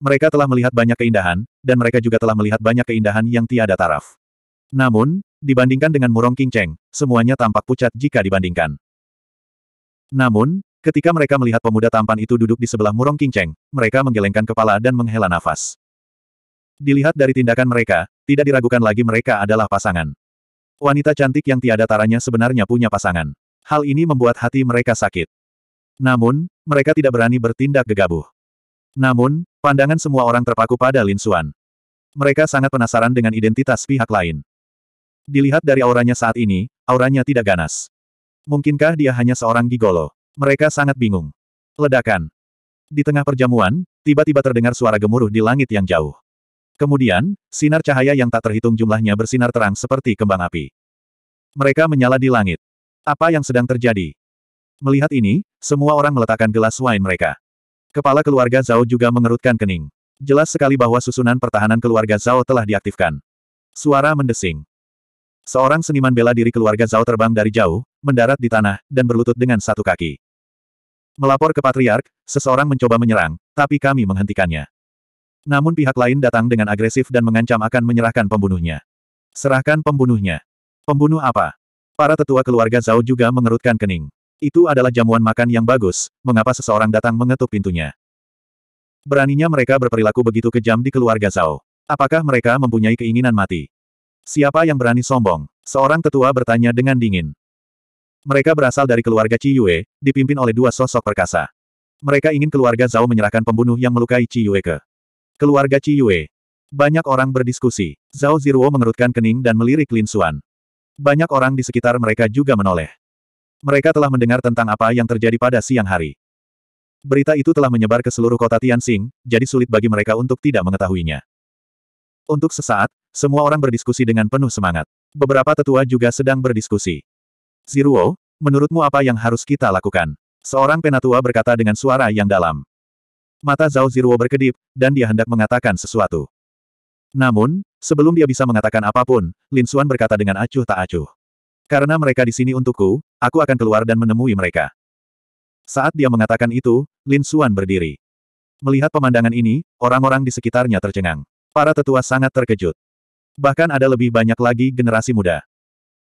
Mereka telah melihat banyak keindahan, dan mereka juga telah melihat banyak keindahan yang tiada taraf. Namun, dibandingkan dengan Murong Qingcheng, semuanya tampak pucat jika dibandingkan. Namun, Ketika mereka melihat pemuda tampan itu duduk di sebelah Murong Qingcheng, mereka menggelengkan kepala dan menghela nafas. Dilihat dari tindakan mereka, tidak diragukan lagi mereka adalah pasangan. Wanita cantik yang tiada taranya sebenarnya punya pasangan. Hal ini membuat hati mereka sakit. Namun, mereka tidak berani bertindak gegabah. Namun, pandangan semua orang terpaku pada Lin Xuan. Mereka sangat penasaran dengan identitas pihak lain. Dilihat dari auranya saat ini, auranya tidak ganas. Mungkinkah dia hanya seorang gigolo? Mereka sangat bingung. Ledakan. Di tengah perjamuan, tiba-tiba terdengar suara gemuruh di langit yang jauh. Kemudian, sinar cahaya yang tak terhitung jumlahnya bersinar terang seperti kembang api. Mereka menyala di langit. Apa yang sedang terjadi? Melihat ini, semua orang meletakkan gelas wine mereka. Kepala keluarga Zhao juga mengerutkan kening. Jelas sekali bahwa susunan pertahanan keluarga Zhao telah diaktifkan. Suara mendesing. Seorang seniman bela diri keluarga Zhao terbang dari jauh, mendarat di tanah, dan berlutut dengan satu kaki. Melapor ke Patriark, seseorang mencoba menyerang, tapi kami menghentikannya. Namun pihak lain datang dengan agresif dan mengancam akan menyerahkan pembunuhnya. Serahkan pembunuhnya. Pembunuh apa? Para tetua keluarga Zhao juga mengerutkan kening. Itu adalah jamuan makan yang bagus, mengapa seseorang datang mengetuk pintunya. Beraninya mereka berperilaku begitu kejam di keluarga Zhao. Apakah mereka mempunyai keinginan mati? Siapa yang berani sombong? Seorang tetua bertanya dengan dingin. Mereka berasal dari keluarga Ci Yue, dipimpin oleh dua sosok perkasa. Mereka ingin keluarga Zhao menyerahkan pembunuh yang melukai Ci Yue ke Keluarga Ci Yue. Banyak orang berdiskusi. Zhao Ziruo mengerutkan kening dan melirik Lin Xuan. Banyak orang di sekitar mereka juga menoleh. Mereka telah mendengar tentang apa yang terjadi pada siang hari. Berita itu telah menyebar ke seluruh kota Tianxing, jadi sulit bagi mereka untuk tidak mengetahuinya. Untuk sesaat, semua orang berdiskusi dengan penuh semangat. Beberapa tetua juga sedang berdiskusi. Ziruo, menurutmu apa yang harus kita lakukan? Seorang penatua berkata dengan suara yang dalam. Mata Zhao Ziruo berkedip, dan dia hendak mengatakan sesuatu. Namun, sebelum dia bisa mengatakan apapun, Lin Xuan berkata dengan acuh tak acuh. Karena mereka di sini untukku, aku akan keluar dan menemui mereka. Saat dia mengatakan itu, Lin Xuan berdiri. Melihat pemandangan ini, orang-orang di sekitarnya tercengang. Para tetua sangat terkejut. Bahkan ada lebih banyak lagi generasi muda.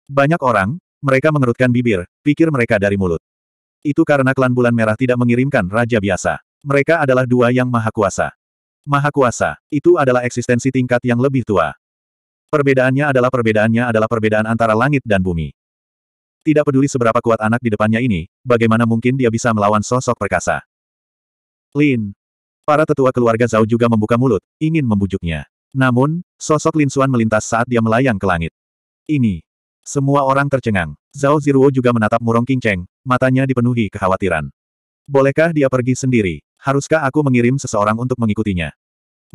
Banyak orang, mereka mengerutkan bibir, pikir mereka dari mulut. Itu karena klan bulan merah tidak mengirimkan raja biasa. Mereka adalah dua yang maha kuasa. Maha kuasa, itu adalah eksistensi tingkat yang lebih tua. Perbedaannya adalah perbedaannya adalah perbedaan antara langit dan bumi. Tidak peduli seberapa kuat anak di depannya ini, bagaimana mungkin dia bisa melawan sosok perkasa. Lin. Para tetua keluarga Zhao juga membuka mulut, ingin membujuknya. Namun, sosok Lin Xuan melintas saat dia melayang ke langit. Ini. Semua orang tercengang. Zhao Ziruo juga menatap Murong Qingcheng, matanya dipenuhi kekhawatiran. Bolehkah dia pergi sendiri? Haruskah aku mengirim seseorang untuk mengikutinya?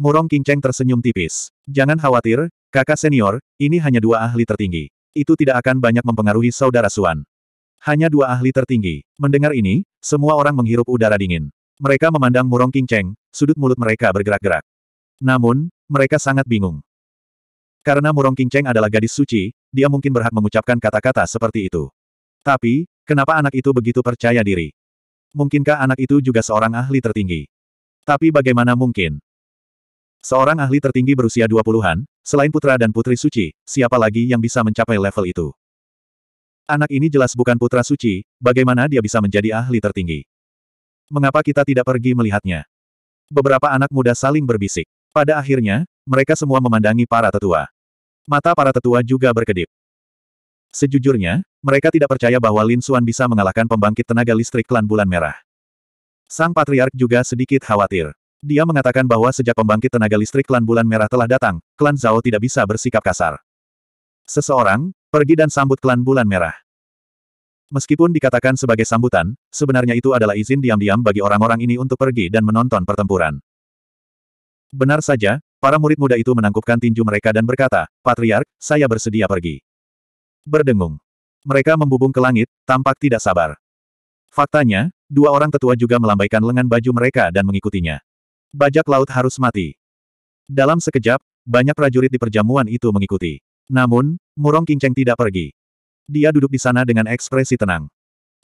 Murong Kinceng tersenyum tipis. Jangan khawatir, kakak senior, ini hanya dua ahli tertinggi. Itu tidak akan banyak mempengaruhi saudara Suan. Hanya dua ahli tertinggi. Mendengar ini, semua orang menghirup udara dingin. Mereka memandang Murong Kinceng, sudut mulut mereka bergerak-gerak. Namun, mereka sangat bingung. Karena Murong Kinceng adalah gadis suci, dia mungkin berhak mengucapkan kata-kata seperti itu. Tapi, kenapa anak itu begitu percaya diri? Mungkinkah anak itu juga seorang ahli tertinggi? Tapi bagaimana mungkin? Seorang ahli tertinggi berusia 20-an, selain putra dan putri suci, siapa lagi yang bisa mencapai level itu? Anak ini jelas bukan putra suci, bagaimana dia bisa menjadi ahli tertinggi? Mengapa kita tidak pergi melihatnya? Beberapa anak muda saling berbisik. Pada akhirnya, mereka semua memandangi para tetua. Mata para tetua juga berkedip. Sejujurnya, mereka tidak percaya bahwa Lin Xuan bisa mengalahkan pembangkit tenaga listrik klan bulan merah. Sang Patriark juga sedikit khawatir. Dia mengatakan bahwa sejak pembangkit tenaga listrik klan bulan merah telah datang, klan Zhao tidak bisa bersikap kasar. Seseorang, pergi dan sambut klan bulan merah. Meskipun dikatakan sebagai sambutan, sebenarnya itu adalah izin diam-diam bagi orang-orang ini untuk pergi dan menonton pertempuran. Benar saja, para murid muda itu menangkupkan tinju mereka dan berkata, Patriark, saya bersedia pergi. Berdengung. Mereka membubung ke langit, tampak tidak sabar. Faktanya, dua orang tetua juga melambaikan lengan baju mereka dan mengikutinya. Bajak laut harus mati. Dalam sekejap, banyak prajurit di perjamuan itu mengikuti. Namun, Murong Kinceng tidak pergi. Dia duduk di sana dengan ekspresi tenang.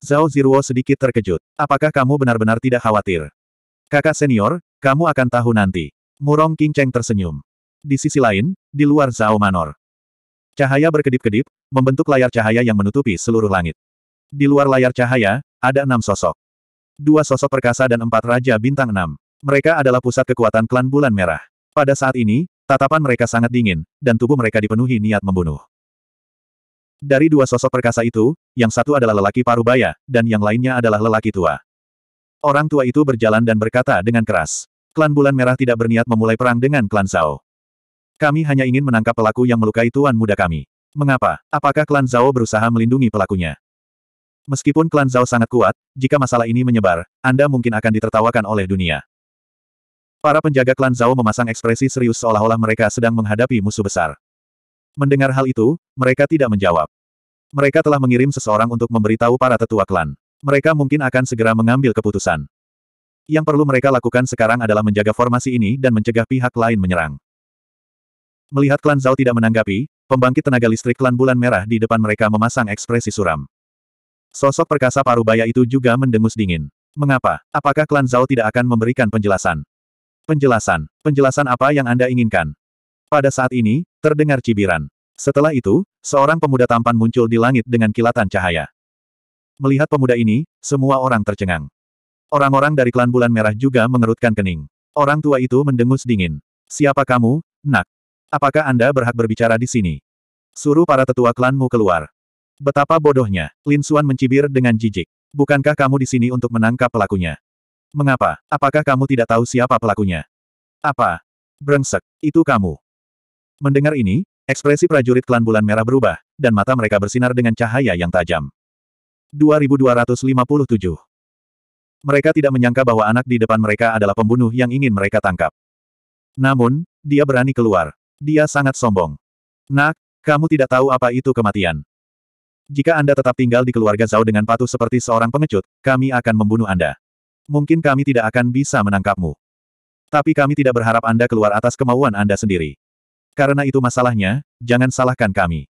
Zhao Ziruo sedikit terkejut. Apakah kamu benar-benar tidak khawatir? Kakak senior, kamu akan tahu nanti. Murong Kinceng tersenyum. Di sisi lain, di luar Zhao Manor. Cahaya berkedip-kedip, membentuk layar cahaya yang menutupi seluruh langit. Di luar layar cahaya, ada enam sosok. Dua sosok perkasa dan empat raja bintang enam. Mereka adalah pusat kekuatan klan bulan merah. Pada saat ini, tatapan mereka sangat dingin, dan tubuh mereka dipenuhi niat membunuh. Dari dua sosok perkasa itu, yang satu adalah lelaki parubaya, dan yang lainnya adalah lelaki tua. Orang tua itu berjalan dan berkata dengan keras. Klan Bulan Merah tidak berniat memulai perang dengan klan Zhao. Kami hanya ingin menangkap pelaku yang melukai tuan muda kami. Mengapa? Apakah klan Zhao berusaha melindungi pelakunya? Meskipun klan Zhao sangat kuat, jika masalah ini menyebar, Anda mungkin akan ditertawakan oleh dunia. Para penjaga klan Zhao memasang ekspresi serius seolah-olah mereka sedang menghadapi musuh besar. Mendengar hal itu, mereka tidak menjawab. Mereka telah mengirim seseorang untuk memberitahu para tetua klan. Mereka mungkin akan segera mengambil keputusan. Yang perlu mereka lakukan sekarang adalah menjaga formasi ini dan mencegah pihak lain menyerang. Melihat klan Zhao tidak menanggapi, pembangkit tenaga listrik klan bulan merah di depan mereka memasang ekspresi suram. Sosok perkasa parubaya itu juga mendengus dingin. Mengapa? Apakah klan Zhao tidak akan memberikan penjelasan? Penjelasan. Penjelasan apa yang Anda inginkan? Pada saat ini, terdengar cibiran. Setelah itu, seorang pemuda tampan muncul di langit dengan kilatan cahaya. Melihat pemuda ini, semua orang tercengang. Orang-orang dari klan bulan merah juga mengerutkan kening. Orang tua itu mendengus dingin. Siapa kamu, nak? Apakah Anda berhak berbicara di sini? Suruh para tetua klanmu keluar. Betapa bodohnya, Lin Xuan mencibir dengan jijik. Bukankah kamu di sini untuk menangkap pelakunya? Mengapa? Apakah kamu tidak tahu siapa pelakunya? Apa? Brengsek, itu kamu. Mendengar ini, ekspresi prajurit klan bulan merah berubah, dan mata mereka bersinar dengan cahaya yang tajam. 2257 Mereka tidak menyangka bahwa anak di depan mereka adalah pembunuh yang ingin mereka tangkap. Namun, dia berani keluar. Dia sangat sombong. Nak, kamu tidak tahu apa itu kematian. Jika Anda tetap tinggal di keluarga Zhao dengan patuh seperti seorang pengecut, kami akan membunuh Anda. Mungkin kami tidak akan bisa menangkapmu. Tapi kami tidak berharap Anda keluar atas kemauan Anda sendiri. Karena itu masalahnya, jangan salahkan kami.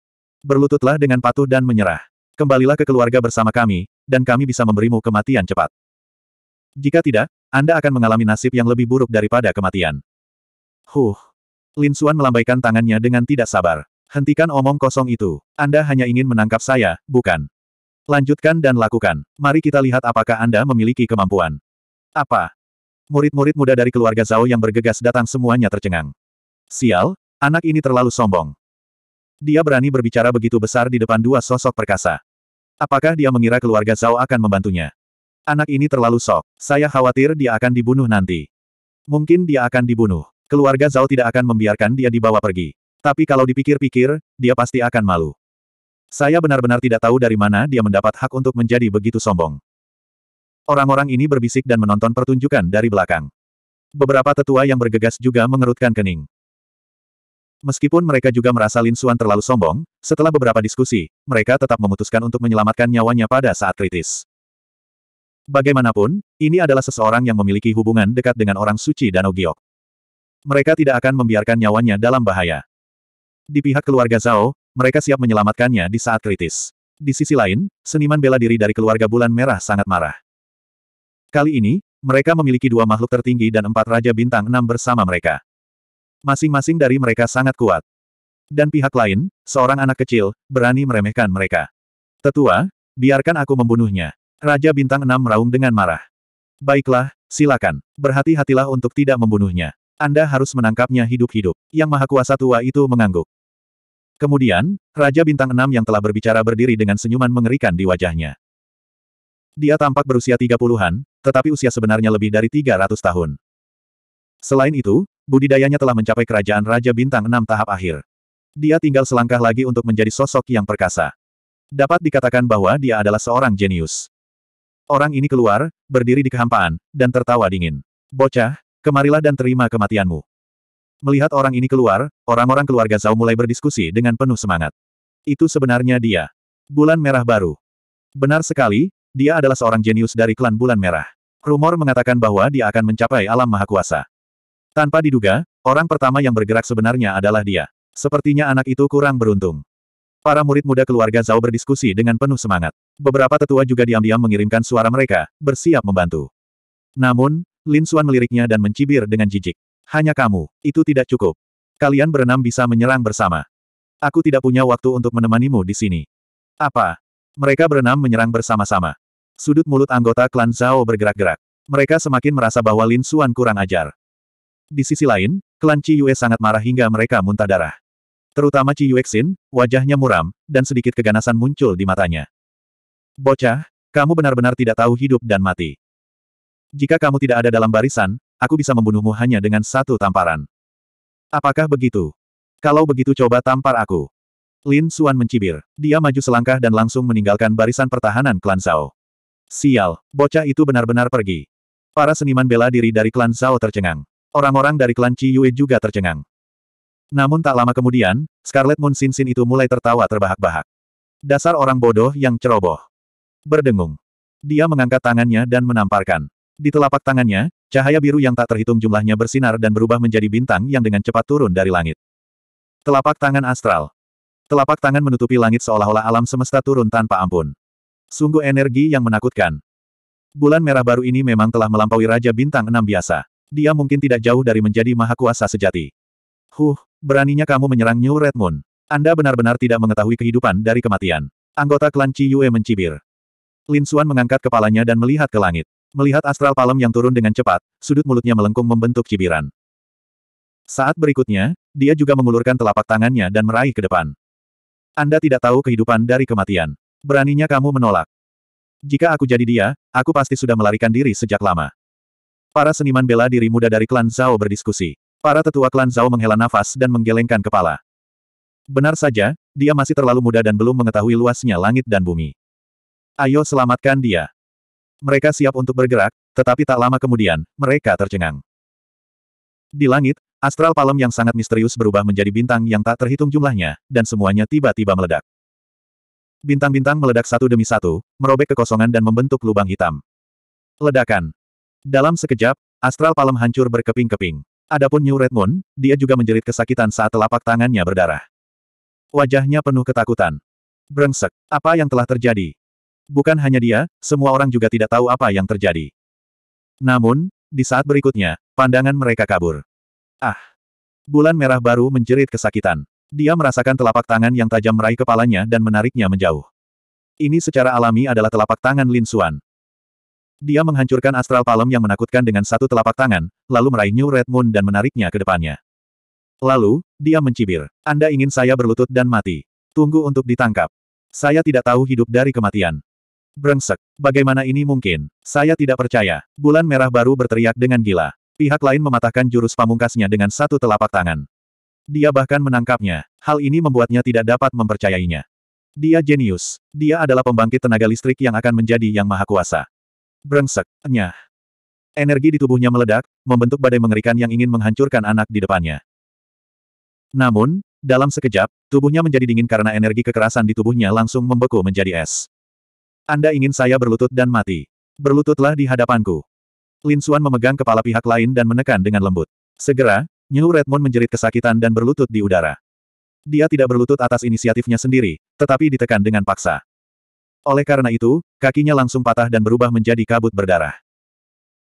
Berlututlah dengan patuh dan menyerah. Kembalilah ke keluarga bersama kami, dan kami bisa memberimu kematian cepat. Jika tidak, Anda akan mengalami nasib yang lebih buruk daripada kematian. Huh. Lin Suan melambaikan tangannya dengan tidak sabar. Hentikan omong kosong itu. Anda hanya ingin menangkap saya, bukan? Lanjutkan dan lakukan. Mari kita lihat apakah Anda memiliki kemampuan. Apa? Murid-murid muda dari keluarga Zhao yang bergegas datang semuanya tercengang. Sial, anak ini terlalu sombong. Dia berani berbicara begitu besar di depan dua sosok perkasa. Apakah dia mengira keluarga Zhao akan membantunya? Anak ini terlalu sok. Saya khawatir dia akan dibunuh nanti. Mungkin dia akan dibunuh. Keluarga Zhao tidak akan membiarkan dia dibawa pergi. Tapi kalau dipikir-pikir, dia pasti akan malu. Saya benar-benar tidak tahu dari mana dia mendapat hak untuk menjadi begitu sombong. Orang-orang ini berbisik dan menonton pertunjukan dari belakang. Beberapa tetua yang bergegas juga mengerutkan kening. Meskipun mereka juga merasa Lin Suan terlalu sombong, setelah beberapa diskusi, mereka tetap memutuskan untuk menyelamatkan nyawanya pada saat kritis. Bagaimanapun, ini adalah seseorang yang memiliki hubungan dekat dengan orang suci Danau Giok. Mereka tidak akan membiarkan nyawanya dalam bahaya. Di pihak keluarga Zhao, mereka siap menyelamatkannya di saat kritis. Di sisi lain, seniman bela diri dari keluarga Bulan Merah sangat marah. Kali ini, mereka memiliki dua makhluk tertinggi dan empat Raja Bintang enam bersama mereka. Masing-masing dari mereka sangat kuat. Dan pihak lain, seorang anak kecil, berani meremehkan mereka. Tetua, biarkan aku membunuhnya. Raja Bintang enam meraung dengan marah. Baiklah, silakan. Berhati-hatilah untuk tidak membunuhnya. Anda harus menangkapnya hidup-hidup. Yang Maha Kuasa Tua itu mengangguk. Kemudian, Raja Bintang Enam yang telah berbicara berdiri dengan senyuman mengerikan di wajahnya. Dia tampak berusia tiga puluhan, tetapi usia sebenarnya lebih dari tiga ratus tahun. Selain itu, budidayanya telah mencapai kerajaan Raja Bintang Enam tahap akhir. Dia tinggal selangkah lagi untuk menjadi sosok yang perkasa. Dapat dikatakan bahwa dia adalah seorang jenius. Orang ini keluar, berdiri di kehampaan, dan tertawa dingin. Bocah, Kemarilah dan terima kematianmu. Melihat orang ini keluar, orang-orang keluarga Zhao mulai berdiskusi dengan penuh semangat. Itu sebenarnya dia. Bulan Merah Baru. Benar sekali, dia adalah seorang jenius dari klan Bulan Merah. Rumor mengatakan bahwa dia akan mencapai alam maha kuasa. Tanpa diduga, orang pertama yang bergerak sebenarnya adalah dia. Sepertinya anak itu kurang beruntung. Para murid muda keluarga Zhao berdiskusi dengan penuh semangat. Beberapa tetua juga diam-diam mengirimkan suara mereka, bersiap membantu. Namun, Lin Suan meliriknya dan mencibir dengan jijik. Hanya kamu, itu tidak cukup. Kalian berenam bisa menyerang bersama. Aku tidak punya waktu untuk menemanimu di sini. Apa? Mereka berenam menyerang bersama-sama. Sudut mulut anggota klan Zhao bergerak-gerak. Mereka semakin merasa bahwa Lin Suan kurang ajar. Di sisi lain, klan Ci Yue sangat marah hingga mereka muntah darah. Terutama Ci Xin, wajahnya muram, dan sedikit keganasan muncul di matanya. Bocah, kamu benar-benar tidak tahu hidup dan mati. Jika kamu tidak ada dalam barisan, aku bisa membunuhmu hanya dengan satu tamparan. Apakah begitu? Kalau begitu coba tampar aku. Lin Suan mencibir. Dia maju selangkah dan langsung meninggalkan barisan pertahanan klan Zhao. Sial, bocah itu benar-benar pergi. Para seniman bela diri dari klan Zhao tercengang. Orang-orang dari klan Qi Yue juga tercengang. Namun tak lama kemudian, Scarlet Moon Sin Sin itu mulai tertawa terbahak-bahak. Dasar orang bodoh yang ceroboh. Berdengung. Dia mengangkat tangannya dan menamparkan. Di telapak tangannya, cahaya biru yang tak terhitung jumlahnya bersinar dan berubah menjadi bintang yang dengan cepat turun dari langit. Telapak tangan astral. Telapak tangan menutupi langit seolah-olah alam semesta turun tanpa ampun. Sungguh energi yang menakutkan. Bulan merah baru ini memang telah melampaui Raja Bintang enam biasa. Dia mungkin tidak jauh dari menjadi maha kuasa sejati. Huh, beraninya kamu menyerang New Red Moon. Anda benar-benar tidak mengetahui kehidupan dari kematian. Anggota klan Chi Yue mencibir. Lin Xuan mengangkat kepalanya dan melihat ke langit. Melihat astral palem yang turun dengan cepat, sudut mulutnya melengkung membentuk cibiran. Saat berikutnya, dia juga mengulurkan telapak tangannya dan meraih ke depan. Anda tidak tahu kehidupan dari kematian. Beraninya kamu menolak. Jika aku jadi dia, aku pasti sudah melarikan diri sejak lama. Para seniman bela diri muda dari klan Zhao berdiskusi. Para tetua klan Zhao menghela nafas dan menggelengkan kepala. Benar saja, dia masih terlalu muda dan belum mengetahui luasnya langit dan bumi. Ayo selamatkan dia. Mereka siap untuk bergerak, tetapi tak lama kemudian, mereka tercengang. Di langit, astral palem yang sangat misterius berubah menjadi bintang yang tak terhitung jumlahnya, dan semuanya tiba-tiba meledak. Bintang-bintang meledak satu demi satu, merobek kekosongan dan membentuk lubang hitam. Ledakan. Dalam sekejap, astral palem hancur berkeping-keping. Adapun New Red Moon, dia juga menjerit kesakitan saat telapak tangannya berdarah. Wajahnya penuh ketakutan. Brengsek, apa yang telah terjadi? Bukan hanya dia, semua orang juga tidak tahu apa yang terjadi. Namun, di saat berikutnya, pandangan mereka kabur. Ah! Bulan merah baru menjerit kesakitan. Dia merasakan telapak tangan yang tajam meraih kepalanya dan menariknya menjauh. Ini secara alami adalah telapak tangan Lin Xuan. Dia menghancurkan astral palem yang menakutkan dengan satu telapak tangan, lalu meraih New Red Moon dan menariknya ke depannya. Lalu, dia mencibir. Anda ingin saya berlutut dan mati. Tunggu untuk ditangkap. Saya tidak tahu hidup dari kematian. Brengsek. Bagaimana ini mungkin? Saya tidak percaya. Bulan Merah baru berteriak dengan gila. Pihak lain mematahkan jurus pamungkasnya dengan satu telapak tangan. Dia bahkan menangkapnya. Hal ini membuatnya tidak dapat mempercayainya. Dia jenius. Dia adalah pembangkit tenaga listrik yang akan menjadi yang maha kuasa. Brengsek. enyah. Energi di tubuhnya meledak, membentuk badai mengerikan yang ingin menghancurkan anak di depannya. Namun, dalam sekejap, tubuhnya menjadi dingin karena energi kekerasan di tubuhnya langsung membeku menjadi es. Anda ingin saya berlutut dan mati. Berlututlah di hadapanku. Lin Xuan memegang kepala pihak lain dan menekan dengan lembut. Segera, Nyu Redmond menjerit kesakitan dan berlutut di udara. Dia tidak berlutut atas inisiatifnya sendiri, tetapi ditekan dengan paksa. Oleh karena itu, kakinya langsung patah dan berubah menjadi kabut berdarah.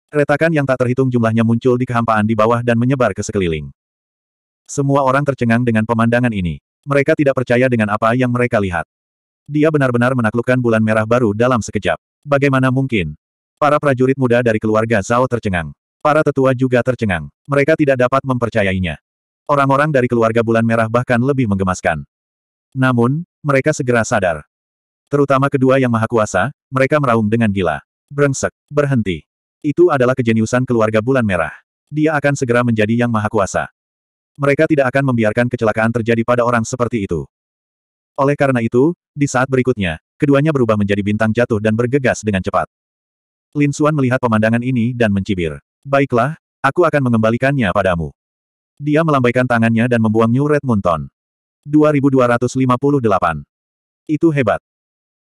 Retakan yang tak terhitung jumlahnya muncul di kehampaan di bawah dan menyebar ke sekeliling. Semua orang tercengang dengan pemandangan ini. Mereka tidak percaya dengan apa yang mereka lihat. Dia benar-benar menaklukkan bulan merah baru dalam sekejap. Bagaimana mungkin? Para prajurit muda dari keluarga Zhao tercengang. Para tetua juga tercengang. Mereka tidak dapat mempercayainya. Orang-orang dari keluarga bulan merah bahkan lebih menggemaskan. Namun, mereka segera sadar. Terutama kedua yang maha kuasa, mereka meraung dengan gila. Brengsek, berhenti. Itu adalah kejeniusan keluarga bulan merah. Dia akan segera menjadi yang maha kuasa. Mereka tidak akan membiarkan kecelakaan terjadi pada orang seperti itu. Oleh karena itu, di saat berikutnya, keduanya berubah menjadi bintang jatuh dan bergegas dengan cepat. Lin Suan melihat pemandangan ini dan mencibir. Baiklah, aku akan mengembalikannya padamu. Dia melambaikan tangannya dan membuang New Red Moonton. 2258. Itu hebat.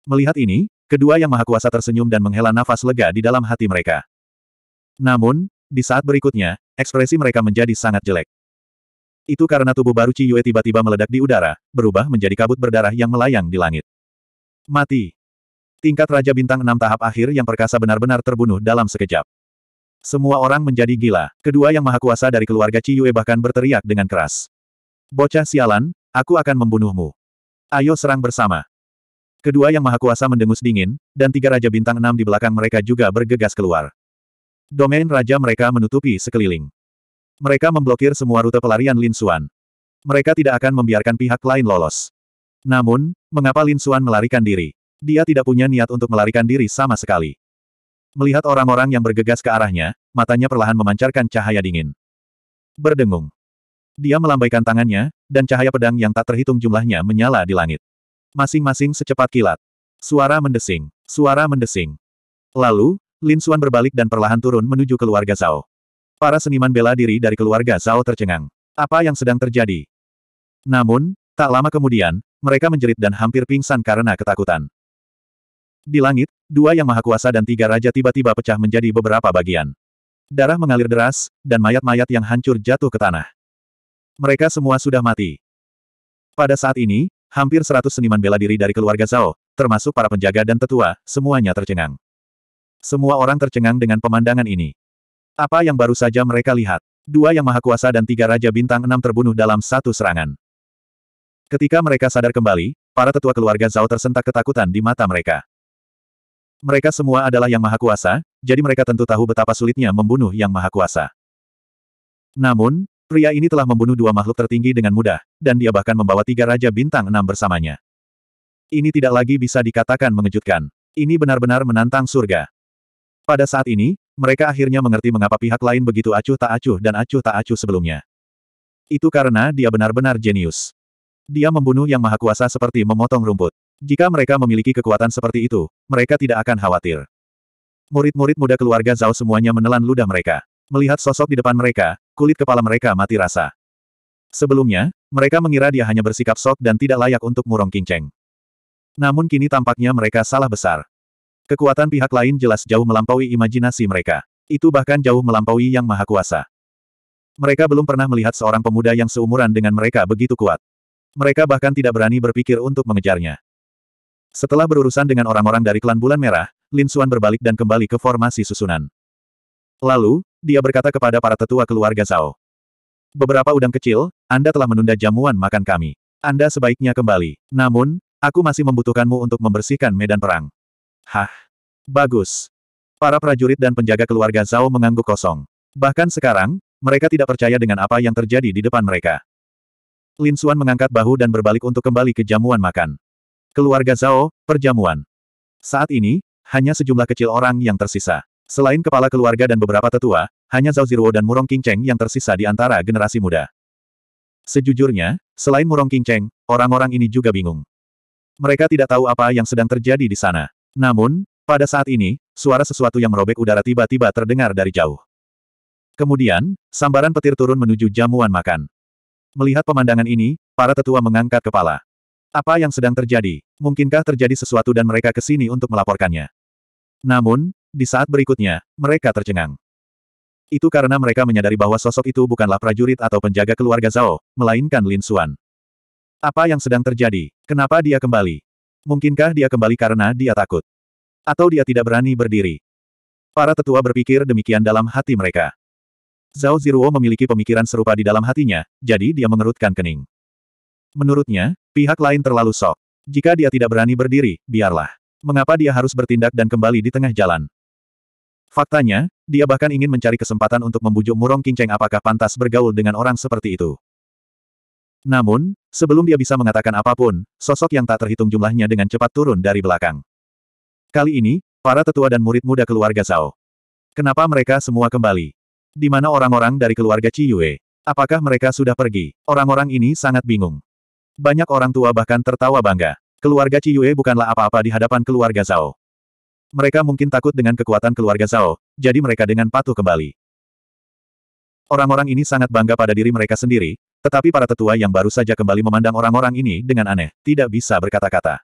Melihat ini, kedua yang maha kuasa tersenyum dan menghela nafas lega di dalam hati mereka. Namun, di saat berikutnya, ekspresi mereka menjadi sangat jelek. Itu karena tubuh baru Ci Yue tiba-tiba meledak di udara, berubah menjadi kabut berdarah yang melayang di langit. Mati. Tingkat Raja Bintang Enam tahap akhir yang perkasa benar-benar terbunuh dalam sekejap. Semua orang menjadi gila. Kedua yang maha kuasa dari keluarga Ci Yue bahkan berteriak dengan keras. Bocah sialan, aku akan membunuhmu. Ayo serang bersama. Kedua yang maha kuasa mendengus dingin, dan tiga Raja Bintang Enam di belakang mereka juga bergegas keluar. Domain Raja mereka menutupi sekeliling. Mereka memblokir semua rute pelarian Lin Xuan. Mereka tidak akan membiarkan pihak lain lolos. Namun, mengapa Lin Xuan melarikan diri? Dia tidak punya niat untuk melarikan diri sama sekali. Melihat orang-orang yang bergegas ke arahnya, matanya perlahan memancarkan cahaya dingin. Berdengung. Dia melambaikan tangannya, dan cahaya pedang yang tak terhitung jumlahnya menyala di langit. Masing-masing secepat kilat. Suara mendesing. Suara mendesing. Lalu, Lin Xuan berbalik dan perlahan turun menuju keluarga Zhao. Para seniman bela diri dari keluarga Zhao tercengang. Apa yang sedang terjadi? Namun, tak lama kemudian, mereka menjerit dan hampir pingsan karena ketakutan. Di langit, dua yang maha kuasa dan tiga raja tiba-tiba pecah menjadi beberapa bagian. Darah mengalir deras, dan mayat-mayat yang hancur jatuh ke tanah. Mereka semua sudah mati. Pada saat ini, hampir seratus seniman bela diri dari keluarga Zhao, termasuk para penjaga dan tetua, semuanya tercengang. Semua orang tercengang dengan pemandangan ini. Apa yang baru saja mereka lihat? Dua yang maha kuasa dan tiga raja bintang enam terbunuh dalam satu serangan. Ketika mereka sadar kembali, para tetua keluarga Zhao tersentak ketakutan di mata mereka. Mereka semua adalah yang maha kuasa, jadi mereka tentu tahu betapa sulitnya membunuh yang maha kuasa. Namun, pria ini telah membunuh dua makhluk tertinggi dengan mudah, dan dia bahkan membawa tiga raja bintang enam bersamanya. Ini tidak lagi bisa dikatakan mengejutkan. Ini benar-benar menantang surga. Pada saat ini, mereka akhirnya mengerti mengapa pihak lain begitu acuh tak acuh dan acuh tak acuh sebelumnya. Itu karena dia benar-benar jenius. Dia membunuh yang maha kuasa seperti memotong rumput. Jika mereka memiliki kekuatan seperti itu, mereka tidak akan khawatir. Murid-murid muda keluarga Zhao semuanya menelan ludah mereka. Melihat sosok di depan mereka, kulit kepala mereka mati rasa. Sebelumnya, mereka mengira dia hanya bersikap sok dan tidak layak untuk murong kinceng. Namun kini tampaknya mereka salah besar. Kekuatan pihak lain jelas jauh melampaui imajinasi mereka. Itu bahkan jauh melampaui yang maha kuasa. Mereka belum pernah melihat seorang pemuda yang seumuran dengan mereka begitu kuat. Mereka bahkan tidak berani berpikir untuk mengejarnya. Setelah berurusan dengan orang-orang dari klan Bulan Merah, Lin Xuan berbalik dan kembali ke formasi susunan. Lalu, dia berkata kepada para tetua keluarga Zhao. Beberapa udang kecil, Anda telah menunda jamuan makan kami. Anda sebaiknya kembali. Namun, aku masih membutuhkanmu untuk membersihkan medan perang. Hah? Bagus. Para prajurit dan penjaga keluarga Zhao mengangguk kosong. Bahkan sekarang, mereka tidak percaya dengan apa yang terjadi di depan mereka. Lin Xuan mengangkat bahu dan berbalik untuk kembali ke jamuan makan. Keluarga Zhao, perjamuan. Saat ini, hanya sejumlah kecil orang yang tersisa. Selain kepala keluarga dan beberapa tetua, hanya Zhao Ziruo dan Murong Qingcheng yang tersisa di antara generasi muda. Sejujurnya, selain Murong Qingcheng, orang-orang ini juga bingung. Mereka tidak tahu apa yang sedang terjadi di sana. Namun, pada saat ini, suara sesuatu yang merobek udara tiba-tiba terdengar dari jauh. Kemudian, sambaran petir turun menuju jamuan makan. Melihat pemandangan ini, para tetua mengangkat kepala. Apa yang sedang terjadi? Mungkinkah terjadi sesuatu dan mereka ke sini untuk melaporkannya? Namun, di saat berikutnya, mereka tercengang. Itu karena mereka menyadari bahwa sosok itu bukanlah prajurit atau penjaga keluarga Zhao, melainkan Lin Xuan. Apa yang sedang terjadi? Kenapa dia kembali? Mungkinkah dia kembali karena dia takut? Atau dia tidak berani berdiri? Para tetua berpikir demikian dalam hati mereka. Zhao Ziruo memiliki pemikiran serupa di dalam hatinya, jadi dia mengerutkan kening. Menurutnya, pihak lain terlalu sok. Jika dia tidak berani berdiri, biarlah. Mengapa dia harus bertindak dan kembali di tengah jalan? Faktanya, dia bahkan ingin mencari kesempatan untuk membujuk Murong Kinceng apakah pantas bergaul dengan orang seperti itu. Namun, sebelum dia bisa mengatakan apapun, sosok yang tak terhitung jumlahnya dengan cepat turun dari belakang. Kali ini, para tetua dan murid muda keluarga Zhao. Kenapa mereka semua kembali? Di mana orang-orang dari keluarga Ciyue? Apakah mereka sudah pergi? Orang-orang ini sangat bingung. Banyak orang tua bahkan tertawa bangga. Keluarga Ciyue bukanlah apa-apa di hadapan keluarga Zhao. Mereka mungkin takut dengan kekuatan keluarga Zhao, jadi mereka dengan patuh kembali. Orang-orang ini sangat bangga pada diri mereka sendiri, tetapi para tetua yang baru saja kembali memandang orang-orang ini dengan aneh, tidak bisa berkata-kata.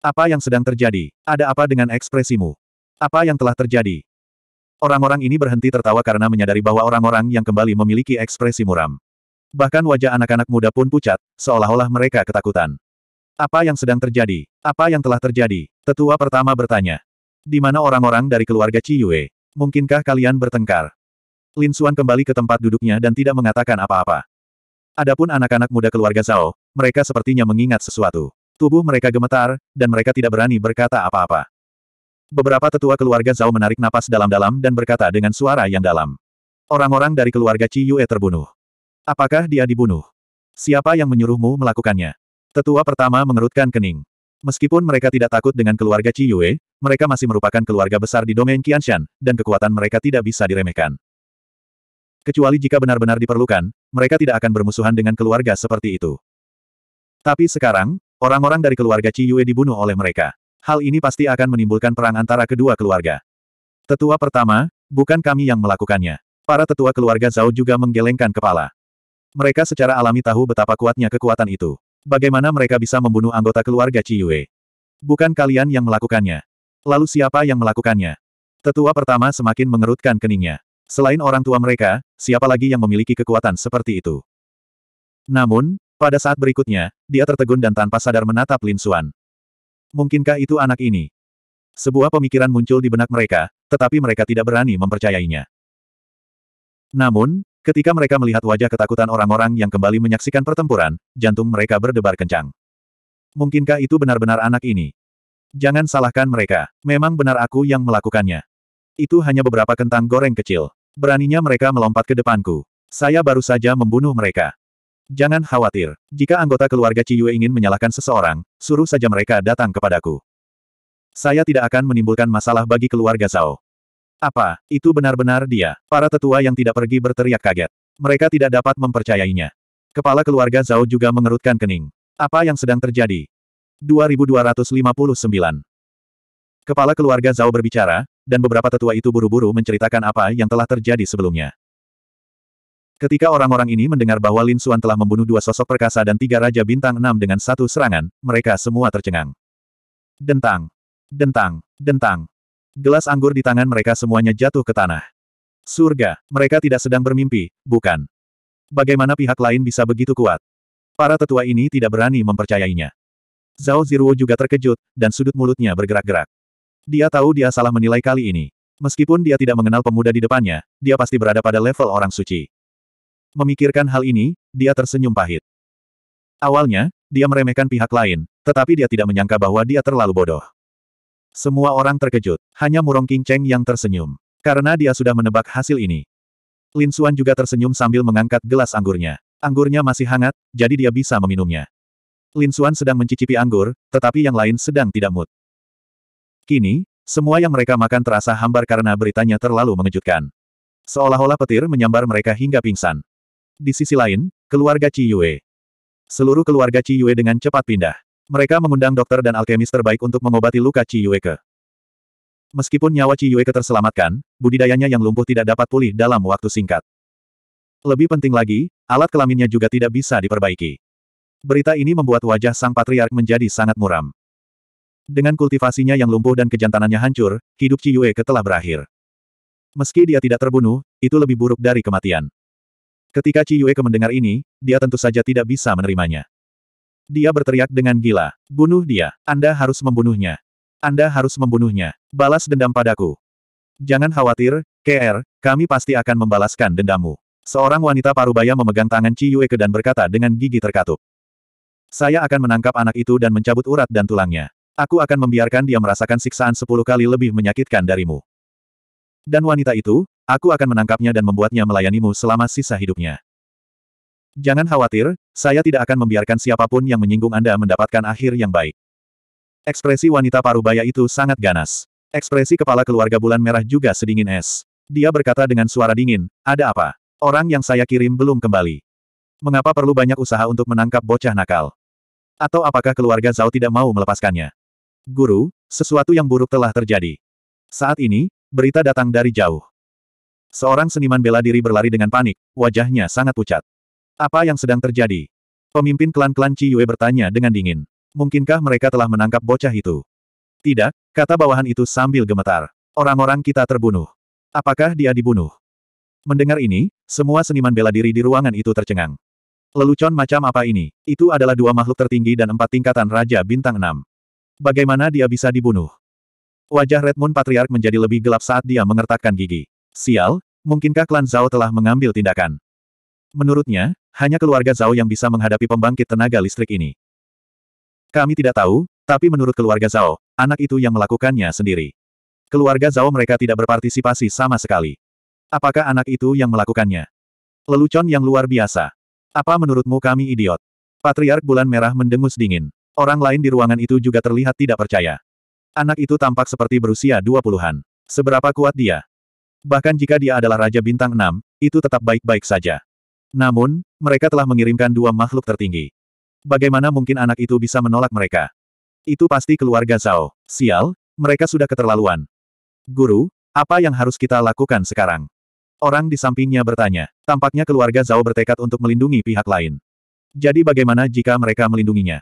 Apa yang sedang terjadi? Ada apa dengan ekspresimu? Apa yang telah terjadi? Orang-orang ini berhenti tertawa karena menyadari bahwa orang-orang yang kembali memiliki ekspresi muram. Bahkan wajah anak-anak muda pun pucat, seolah-olah mereka ketakutan. Apa yang sedang terjadi? Apa yang telah terjadi? Tetua pertama bertanya. Di mana orang-orang dari keluarga Ciyue? Mungkinkah kalian bertengkar? Lin Xuan kembali ke tempat duduknya dan tidak mengatakan apa-apa. Adapun anak-anak muda keluarga Zhao, mereka sepertinya mengingat sesuatu. Tubuh mereka gemetar, dan mereka tidak berani berkata apa-apa. Beberapa tetua keluarga Zhao menarik napas dalam-dalam dan berkata dengan suara yang dalam. Orang-orang dari keluarga Ci Yue terbunuh. Apakah dia dibunuh? Siapa yang menyuruhmu melakukannya? Tetua pertama mengerutkan kening. Meskipun mereka tidak takut dengan keluarga Ci Yue, mereka masih merupakan keluarga besar di domain Qianshan, dan kekuatan mereka tidak bisa diremehkan. Kecuali jika benar-benar diperlukan, mereka tidak akan bermusuhan dengan keluarga seperti itu. Tapi sekarang, orang-orang dari keluarga Yue dibunuh oleh mereka. Hal ini pasti akan menimbulkan perang antara kedua keluarga. Tetua pertama, bukan kami yang melakukannya. Para tetua keluarga Zhao juga menggelengkan kepala. Mereka secara alami tahu betapa kuatnya kekuatan itu. Bagaimana mereka bisa membunuh anggota keluarga Yue? Bukan kalian yang melakukannya. Lalu siapa yang melakukannya? Tetua pertama semakin mengerutkan keningnya. Selain orang tua mereka, siapa lagi yang memiliki kekuatan seperti itu? Namun, pada saat berikutnya, dia tertegun dan tanpa sadar menatap Lin Xuan. Mungkinkah itu anak ini? Sebuah pemikiran muncul di benak mereka, tetapi mereka tidak berani mempercayainya. Namun, ketika mereka melihat wajah ketakutan orang-orang yang kembali menyaksikan pertempuran, jantung mereka berdebar kencang. Mungkinkah itu benar-benar anak ini? Jangan salahkan mereka, memang benar aku yang melakukannya. Itu hanya beberapa kentang goreng kecil. Beraninya mereka melompat ke depanku. Saya baru saja membunuh mereka. Jangan khawatir. Jika anggota keluarga Ciyue ingin menyalahkan seseorang, suruh saja mereka datang kepadaku. Saya tidak akan menimbulkan masalah bagi keluarga Zhao. Apa, itu benar-benar dia? Para tetua yang tidak pergi berteriak kaget. Mereka tidak dapat mempercayainya. Kepala keluarga Zhao juga mengerutkan kening. Apa yang sedang terjadi? 2259 Kepala keluarga Zhao berbicara, dan beberapa tetua itu buru-buru menceritakan apa yang telah terjadi sebelumnya. Ketika orang-orang ini mendengar bahwa Lin Xuan telah membunuh dua sosok perkasa dan tiga raja bintang enam dengan satu serangan, mereka semua tercengang. Dentang. Dentang. Dentang. Gelas anggur di tangan mereka semuanya jatuh ke tanah. Surga, mereka tidak sedang bermimpi, bukan? Bagaimana pihak lain bisa begitu kuat? Para tetua ini tidak berani mempercayainya. Zhao Ziruo juga terkejut, dan sudut mulutnya bergerak-gerak. Dia tahu dia salah menilai kali ini. Meskipun dia tidak mengenal pemuda di depannya, dia pasti berada pada level orang suci. Memikirkan hal ini, dia tersenyum pahit. Awalnya, dia meremehkan pihak lain, tetapi dia tidak menyangka bahwa dia terlalu bodoh. Semua orang terkejut, hanya Murong King Cheng yang tersenyum. Karena dia sudah menebak hasil ini. Lin Xuan juga tersenyum sambil mengangkat gelas anggurnya. Anggurnya masih hangat, jadi dia bisa meminumnya. Lin Xuan sedang mencicipi anggur, tetapi yang lain sedang tidak mood. Kini, semua yang mereka makan terasa hambar karena beritanya terlalu mengejutkan. Seolah-olah petir menyambar mereka hingga pingsan. Di sisi lain, keluarga Ci Yue. Seluruh keluarga Ci Yue dengan cepat pindah. Mereka mengundang dokter dan alkemis terbaik untuk mengobati luka Ci Yue ke. Meskipun nyawa Ci Yue ke terselamatkan, budidayanya yang lumpuh tidak dapat pulih dalam waktu singkat. Lebih penting lagi, alat kelaminnya juga tidak bisa diperbaiki. Berita ini membuat wajah sang patriark menjadi sangat muram. Dengan kultivasinya yang lumpuh dan kejantanannya hancur, hidup Ciyue ke telah berakhir. Meski dia tidak terbunuh, itu lebih buruk dari kematian. Ketika Ci Yue mendengar ini, dia tentu saja tidak bisa menerimanya. Dia berteriak dengan gila. Bunuh dia. Anda harus membunuhnya. Anda harus membunuhnya. Balas dendam padaku. Jangan khawatir, KR, kami pasti akan membalaskan dendammu. Seorang wanita parubaya memegang tangan Ci ke dan berkata dengan gigi terkatup. Saya akan menangkap anak itu dan mencabut urat dan tulangnya. Aku akan membiarkan dia merasakan siksaan sepuluh kali lebih menyakitkan darimu. Dan wanita itu, aku akan menangkapnya dan membuatnya melayanimu selama sisa hidupnya. Jangan khawatir, saya tidak akan membiarkan siapapun yang menyinggung Anda mendapatkan akhir yang baik. Ekspresi wanita parubaya itu sangat ganas. Ekspresi kepala keluarga bulan merah juga sedingin es. Dia berkata dengan suara dingin, ada apa? Orang yang saya kirim belum kembali. Mengapa perlu banyak usaha untuk menangkap bocah nakal? Atau apakah keluarga Zhao tidak mau melepaskannya? Guru, sesuatu yang buruk telah terjadi. Saat ini, berita datang dari jauh. Seorang seniman bela diri berlari dengan panik, wajahnya sangat pucat. Apa yang sedang terjadi? Pemimpin klan-klan Ciyue bertanya dengan dingin. Mungkinkah mereka telah menangkap bocah itu? Tidak, kata bawahan itu sambil gemetar. Orang-orang kita terbunuh. Apakah dia dibunuh? Mendengar ini, semua seniman bela diri di ruangan itu tercengang. Lelucon macam apa ini? Itu adalah dua makhluk tertinggi dan empat tingkatan Raja Bintang 6. Bagaimana dia bisa dibunuh? Wajah Redmond Patriark menjadi lebih gelap saat dia mengertakkan gigi. Sial, mungkinkah klan Zhao telah mengambil tindakan? Menurutnya, hanya keluarga Zhao yang bisa menghadapi pembangkit tenaga listrik ini. Kami tidak tahu, tapi menurut keluarga Zhao, anak itu yang melakukannya sendiri. Keluarga Zhao mereka tidak berpartisipasi sama sekali. Apakah anak itu yang melakukannya? Lelucon yang luar biasa. Apa menurutmu kami idiot? Patriark Bulan Merah mendengus dingin. Orang lain di ruangan itu juga terlihat tidak percaya. Anak itu tampak seperti berusia dua puluhan. Seberapa kuat dia? Bahkan jika dia adalah Raja Bintang 6, itu tetap baik-baik saja. Namun, mereka telah mengirimkan dua makhluk tertinggi. Bagaimana mungkin anak itu bisa menolak mereka? Itu pasti keluarga Zhao. Sial, mereka sudah keterlaluan. Guru, apa yang harus kita lakukan sekarang? Orang di sampingnya bertanya. Tampaknya keluarga Zhao bertekad untuk melindungi pihak lain. Jadi bagaimana jika mereka melindunginya?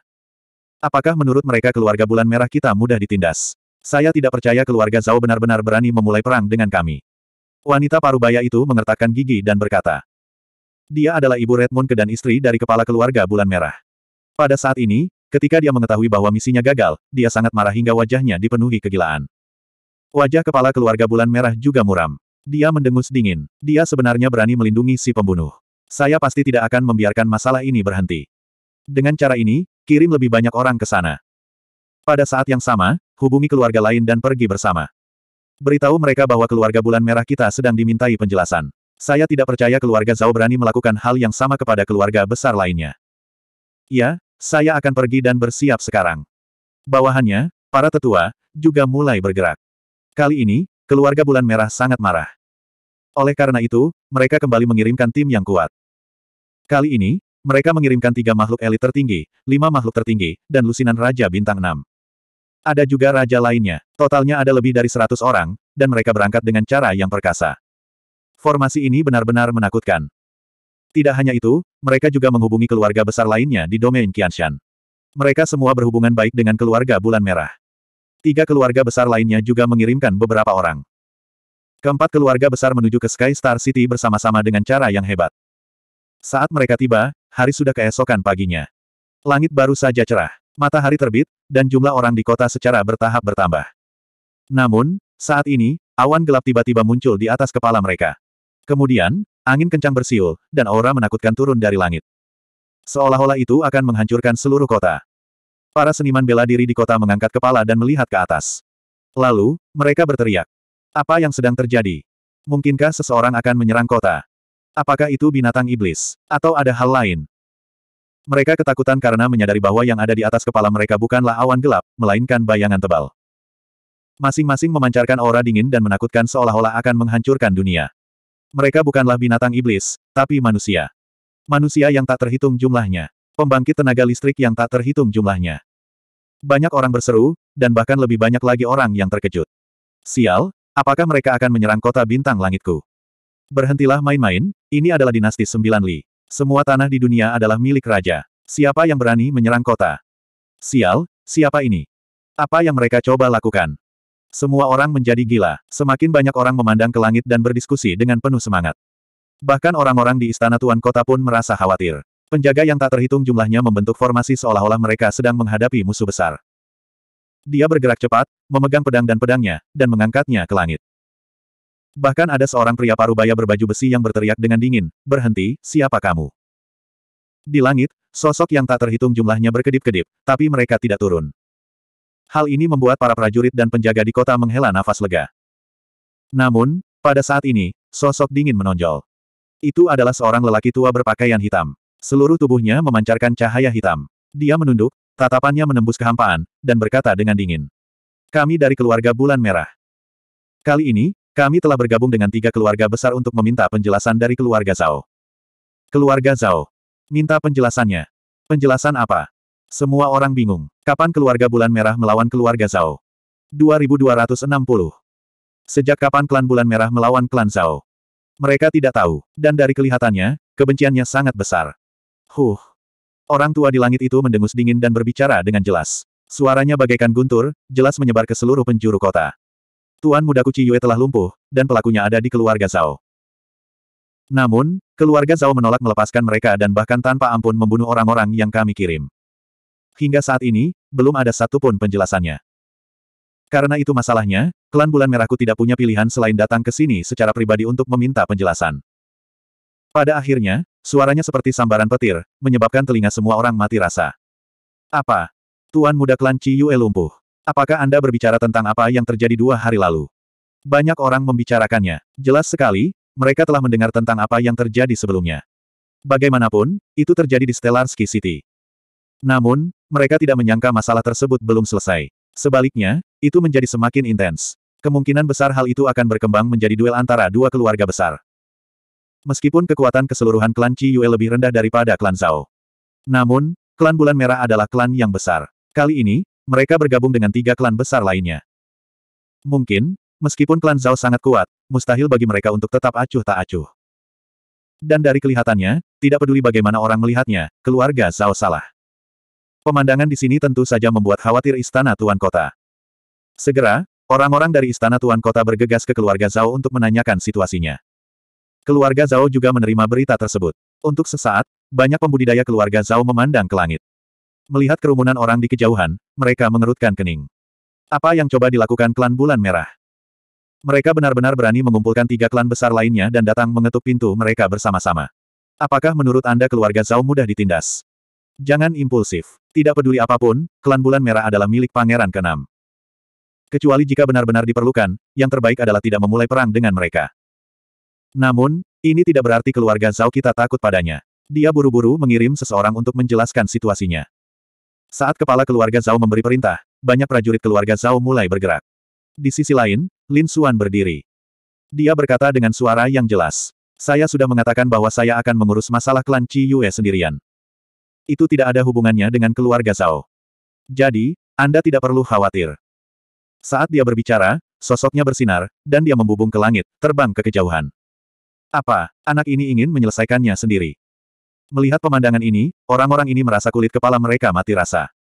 Apakah menurut mereka keluarga bulan merah kita mudah ditindas? Saya tidak percaya keluarga Zhao benar-benar berani memulai perang dengan kami. Wanita parubaya itu mengertakkan gigi dan berkata. Dia adalah ibu Redmond dan istri dari kepala keluarga bulan merah. Pada saat ini, ketika dia mengetahui bahwa misinya gagal, dia sangat marah hingga wajahnya dipenuhi kegilaan. Wajah kepala keluarga bulan merah juga muram. Dia mendengus dingin. Dia sebenarnya berani melindungi si pembunuh. Saya pasti tidak akan membiarkan masalah ini berhenti. Dengan cara ini, Kirim lebih banyak orang ke sana. Pada saat yang sama, hubungi keluarga lain dan pergi bersama. Beritahu mereka bahwa keluarga bulan merah kita sedang dimintai penjelasan. Saya tidak percaya keluarga Zhao berani melakukan hal yang sama kepada keluarga besar lainnya. Ya, saya akan pergi dan bersiap sekarang. Bawahannya, para tetua, juga mulai bergerak. Kali ini, keluarga bulan merah sangat marah. Oleh karena itu, mereka kembali mengirimkan tim yang kuat. Kali ini, mereka mengirimkan tiga makhluk elit tertinggi, lima makhluk tertinggi, dan lusinan Raja Bintang 6. Ada juga raja lainnya, totalnya ada lebih dari seratus orang, dan mereka berangkat dengan cara yang perkasa. Formasi ini benar-benar menakutkan. Tidak hanya itu, mereka juga menghubungi keluarga besar lainnya di domain Qianshan. Mereka semua berhubungan baik dengan keluarga Bulan Merah. Tiga keluarga besar lainnya juga mengirimkan beberapa orang. Keempat keluarga besar menuju ke Sky Star City bersama-sama dengan cara yang hebat. Saat mereka tiba, hari sudah keesokan paginya. Langit baru saja cerah, matahari terbit, dan jumlah orang di kota secara bertahap bertambah. Namun, saat ini, awan gelap tiba-tiba muncul di atas kepala mereka. Kemudian, angin kencang bersiul, dan aura menakutkan turun dari langit. Seolah-olah itu akan menghancurkan seluruh kota. Para seniman bela diri di kota mengangkat kepala dan melihat ke atas. Lalu, mereka berteriak. Apa yang sedang terjadi? Mungkinkah seseorang akan menyerang kota? Apakah itu binatang iblis? Atau ada hal lain? Mereka ketakutan karena menyadari bahwa yang ada di atas kepala mereka bukanlah awan gelap, melainkan bayangan tebal. Masing-masing memancarkan aura dingin dan menakutkan seolah-olah akan menghancurkan dunia. Mereka bukanlah binatang iblis, tapi manusia. Manusia yang tak terhitung jumlahnya. Pembangkit tenaga listrik yang tak terhitung jumlahnya. Banyak orang berseru, dan bahkan lebih banyak lagi orang yang terkejut. Sial, apakah mereka akan menyerang kota bintang langitku? Berhentilah main-main, ini adalah dinasti sembilan Li. Semua tanah di dunia adalah milik raja. Siapa yang berani menyerang kota? Sial, siapa ini? Apa yang mereka coba lakukan? Semua orang menjadi gila, semakin banyak orang memandang ke langit dan berdiskusi dengan penuh semangat. Bahkan orang-orang di istana tuan kota pun merasa khawatir. Penjaga yang tak terhitung jumlahnya membentuk formasi seolah-olah mereka sedang menghadapi musuh besar. Dia bergerak cepat, memegang pedang dan pedangnya, dan mengangkatnya ke langit. Bahkan ada seorang pria parubaya berbaju besi yang berteriak dengan dingin, berhenti, siapa kamu? Di langit, sosok yang tak terhitung jumlahnya berkedip-kedip, tapi mereka tidak turun. Hal ini membuat para prajurit dan penjaga di kota menghela nafas lega. Namun, pada saat ini, sosok dingin menonjol. Itu adalah seorang lelaki tua berpakaian hitam. Seluruh tubuhnya memancarkan cahaya hitam. Dia menunduk, tatapannya menembus kehampaan, dan berkata dengan dingin. Kami dari keluarga Bulan Merah. Kali ini, kami telah bergabung dengan tiga keluarga besar untuk meminta penjelasan dari keluarga Zhao. Keluarga Zhao. Minta penjelasannya. Penjelasan apa? Semua orang bingung. Kapan keluarga Bulan Merah melawan keluarga Zhao? 2260. Sejak kapan klan Bulan Merah melawan klan Zhao? Mereka tidak tahu, dan dari kelihatannya, kebenciannya sangat besar. Huh. Orang tua di langit itu mendengus dingin dan berbicara dengan jelas. Suaranya bagaikan guntur, jelas menyebar ke seluruh penjuru kota. Tuan muda Ci Yue telah lumpuh, dan pelakunya ada di keluarga Zhao. Namun, keluarga Zhao menolak melepaskan mereka dan bahkan tanpa ampun membunuh orang-orang yang kami kirim. Hingga saat ini, belum ada satupun penjelasannya. Karena itu masalahnya, klan Bulan Merahku tidak punya pilihan selain datang ke sini secara pribadi untuk meminta penjelasan. Pada akhirnya, suaranya seperti sambaran petir, menyebabkan telinga semua orang mati rasa. Apa? Tuan muda klan Ciyue lumpuh. Apakah Anda berbicara tentang apa yang terjadi dua hari lalu? Banyak orang membicarakannya. Jelas sekali, mereka telah mendengar tentang apa yang terjadi sebelumnya. Bagaimanapun, itu terjadi di Stellarski City. Namun, mereka tidak menyangka masalah tersebut belum selesai. Sebaliknya, itu menjadi semakin intens. Kemungkinan besar hal itu akan berkembang menjadi duel antara dua keluarga besar. Meskipun kekuatan keseluruhan klan Chi Yue lebih rendah daripada klan Zhao. Namun, klan Bulan Merah adalah klan yang besar. Kali ini, mereka bergabung dengan tiga klan besar lainnya. Mungkin, meskipun klan Zhao sangat kuat, mustahil bagi mereka untuk tetap acuh tak acuh. Dan dari kelihatannya, tidak peduli bagaimana orang melihatnya, keluarga Zhao salah. Pemandangan di sini tentu saja membuat khawatir istana Tuan Kota. Segera, orang-orang dari istana Tuan Kota bergegas ke keluarga Zhao untuk menanyakan situasinya. Keluarga Zhao juga menerima berita tersebut. Untuk sesaat, banyak pembudidaya keluarga Zhao memandang ke langit. Melihat kerumunan orang di kejauhan, mereka mengerutkan kening. Apa yang coba dilakukan klan Bulan Merah? Mereka benar-benar berani mengumpulkan tiga klan besar lainnya dan datang mengetuk pintu mereka bersama-sama. Apakah menurut Anda keluarga Zhao mudah ditindas? Jangan impulsif. Tidak peduli apapun, klan Bulan Merah adalah milik Pangeran Kenam. Kecuali jika benar-benar diperlukan, yang terbaik adalah tidak memulai perang dengan mereka. Namun, ini tidak berarti keluarga Zhao kita takut padanya. Dia buru-buru mengirim seseorang untuk menjelaskan situasinya. Saat kepala keluarga Zhao memberi perintah, banyak prajurit keluarga Zhao mulai bergerak. Di sisi lain, Lin Xuan berdiri. Dia berkata dengan suara yang jelas. Saya sudah mengatakan bahwa saya akan mengurus masalah klan Qi Yue sendirian. Itu tidak ada hubungannya dengan keluarga Zhao. Jadi, Anda tidak perlu khawatir. Saat dia berbicara, sosoknya bersinar, dan dia membubung ke langit, terbang ke kejauhan. Apa, anak ini ingin menyelesaikannya sendiri? Melihat pemandangan ini, orang-orang ini merasa kulit kepala mereka mati rasa.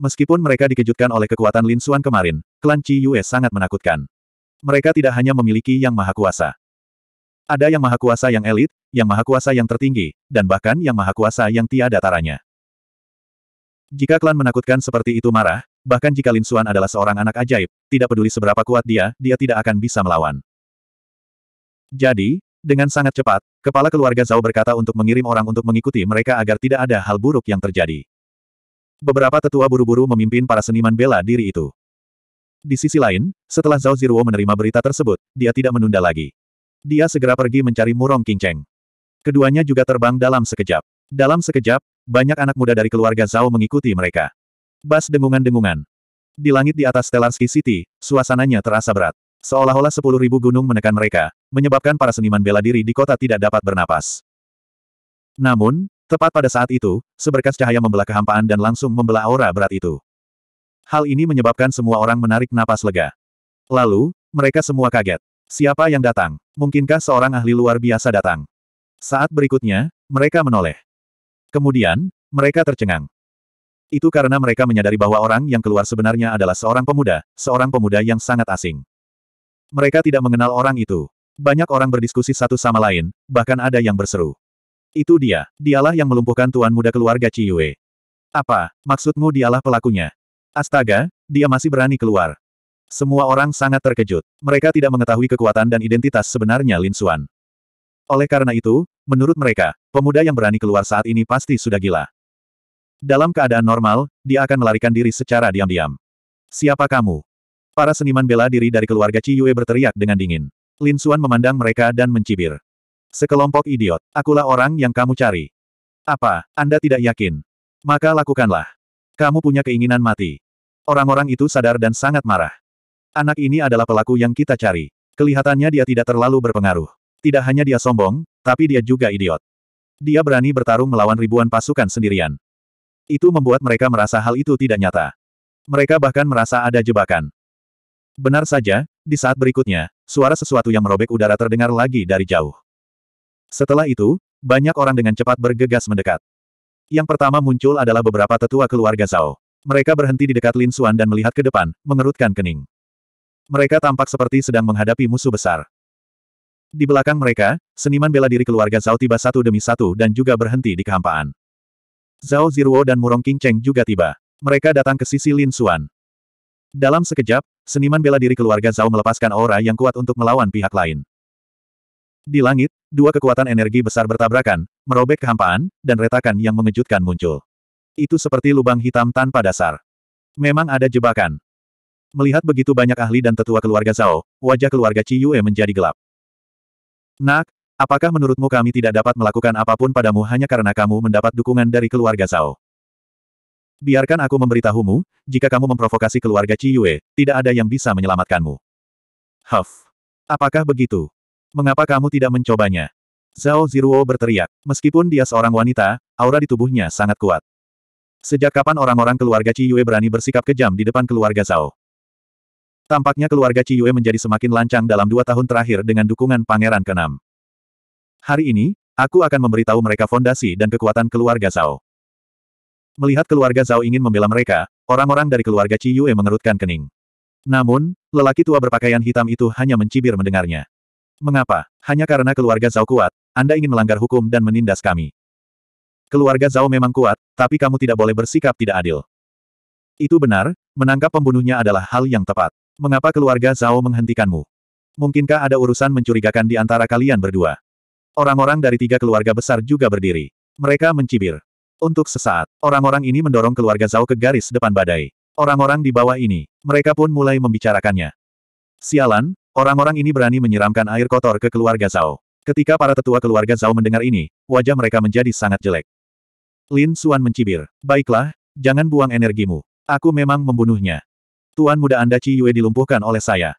Meskipun mereka dikejutkan oleh kekuatan Lin Xuan kemarin, klan Qi Yue sangat menakutkan. Mereka tidak hanya memiliki yang maha kuasa. Ada yang maha kuasa yang elit, yang maha kuasa yang tertinggi, dan bahkan yang maha kuasa yang tiada taranya. Jika klan menakutkan seperti itu marah, bahkan jika Lin Xuan adalah seorang anak ajaib, tidak peduli seberapa kuat dia, dia tidak akan bisa melawan. Jadi, dengan sangat cepat, Kepala keluarga Zhao berkata untuk mengirim orang untuk mengikuti mereka agar tidak ada hal buruk yang terjadi. Beberapa tetua buru-buru memimpin para seniman bela diri itu. Di sisi lain, setelah Zhao Ziruo menerima berita tersebut, dia tidak menunda lagi. Dia segera pergi mencari Murong Qingcheng. Keduanya juga terbang dalam sekejap. Dalam sekejap, banyak anak muda dari keluarga Zhao mengikuti mereka. Bas dengungan-dengungan. Di langit di atas Stellarski City, suasananya terasa berat. Seolah-olah sepuluh ribu gunung menekan mereka, menyebabkan para seniman bela diri di kota tidak dapat bernapas. Namun, tepat pada saat itu, seberkas cahaya membelah kehampaan dan langsung membelah aura berat itu. Hal ini menyebabkan semua orang menarik napas lega. Lalu, mereka semua kaget. Siapa yang datang? Mungkinkah seorang ahli luar biasa datang? Saat berikutnya, mereka menoleh. Kemudian, mereka tercengang. Itu karena mereka menyadari bahwa orang yang keluar sebenarnya adalah seorang pemuda, seorang pemuda yang sangat asing. Mereka tidak mengenal orang itu. Banyak orang berdiskusi satu sama lain, bahkan ada yang berseru. Itu dia, dialah yang melumpuhkan tuan muda keluarga Ciyue. Apa, maksudmu dialah pelakunya? Astaga, dia masih berani keluar. Semua orang sangat terkejut. Mereka tidak mengetahui kekuatan dan identitas sebenarnya Lin Xuan. Oleh karena itu, menurut mereka, pemuda yang berani keluar saat ini pasti sudah gila. Dalam keadaan normal, dia akan melarikan diri secara diam-diam. Siapa kamu? Para seniman bela diri dari keluarga Ciyue berteriak dengan dingin. Lin Suan memandang mereka dan mencibir. Sekelompok idiot, akulah orang yang kamu cari. Apa, Anda tidak yakin? Maka lakukanlah. Kamu punya keinginan mati. Orang-orang itu sadar dan sangat marah. Anak ini adalah pelaku yang kita cari. Kelihatannya dia tidak terlalu berpengaruh. Tidak hanya dia sombong, tapi dia juga idiot. Dia berani bertarung melawan ribuan pasukan sendirian. Itu membuat mereka merasa hal itu tidak nyata. Mereka bahkan merasa ada jebakan. Benar saja, di saat berikutnya, suara sesuatu yang merobek udara terdengar lagi dari jauh. Setelah itu, banyak orang dengan cepat bergegas mendekat. Yang pertama muncul adalah beberapa tetua keluarga Zhao. Mereka berhenti di dekat Lin Xuan dan melihat ke depan, mengerutkan kening. Mereka tampak seperti sedang menghadapi musuh besar. Di belakang mereka, seniman bela diri keluarga Zhao tiba satu demi satu dan juga berhenti di kehampaan. Zhao Ziruo dan Murong King Cheng juga tiba. Mereka datang ke sisi Lin Xuan. Dalam sekejap, Seniman bela diri keluarga Zhao melepaskan aura yang kuat untuk melawan pihak lain. Di langit, dua kekuatan energi besar bertabrakan, merobek kehampaan, dan retakan yang mengejutkan muncul. Itu seperti lubang hitam tanpa dasar. Memang ada jebakan. Melihat begitu banyak ahli dan tetua keluarga Zhao, wajah keluarga Qi Yue menjadi gelap. Nak, apakah menurutmu kami tidak dapat melakukan apapun padamu hanya karena kamu mendapat dukungan dari keluarga Zhao? biarkan aku memberitahumu, jika kamu memprovokasi keluarga Ciyue tidak ada yang bisa menyelamatkanmu. Huff. Apakah begitu? Mengapa kamu tidak mencobanya? Zhao Ziruo berteriak. Meskipun dia seorang wanita, aura di tubuhnya sangat kuat. Sejak kapan orang-orang keluarga Ciyue berani bersikap kejam di depan keluarga Zhao? Tampaknya keluarga Ciyue menjadi semakin lancang dalam dua tahun terakhir dengan dukungan pangeran Kenam. Hari ini, aku akan memberitahu mereka fondasi dan kekuatan keluarga Zhao. Melihat keluarga Zhao ingin membela mereka, orang-orang dari keluarga Ci Yue mengerutkan kening. Namun, lelaki tua berpakaian hitam itu hanya mencibir mendengarnya. Mengapa? Hanya karena keluarga Zhao kuat, Anda ingin melanggar hukum dan menindas kami. Keluarga Zhao memang kuat, tapi kamu tidak boleh bersikap tidak adil. Itu benar, menangkap pembunuhnya adalah hal yang tepat. Mengapa keluarga Zhao menghentikanmu? Mungkinkah ada urusan mencurigakan di antara kalian berdua? Orang-orang dari tiga keluarga besar juga berdiri. Mereka mencibir. Untuk sesaat, orang-orang ini mendorong keluarga Zhao ke garis depan badai. Orang-orang di bawah ini, mereka pun mulai membicarakannya. Sialan, orang-orang ini berani menyiramkan air kotor ke keluarga Zhao. Ketika para tetua keluarga Zhao mendengar ini, wajah mereka menjadi sangat jelek. Lin Suan mencibir. Baiklah, jangan buang energimu. Aku memang membunuhnya. Tuan muda Anda Ci Yue dilumpuhkan oleh saya.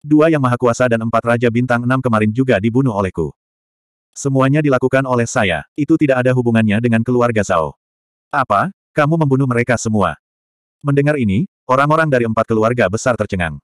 Dua yang maha kuasa dan empat raja bintang enam kemarin juga dibunuh olehku. Semuanya dilakukan oleh saya, itu tidak ada hubungannya dengan keluarga Zhao. Apa? Kamu membunuh mereka semua. Mendengar ini, orang-orang dari empat keluarga besar tercengang.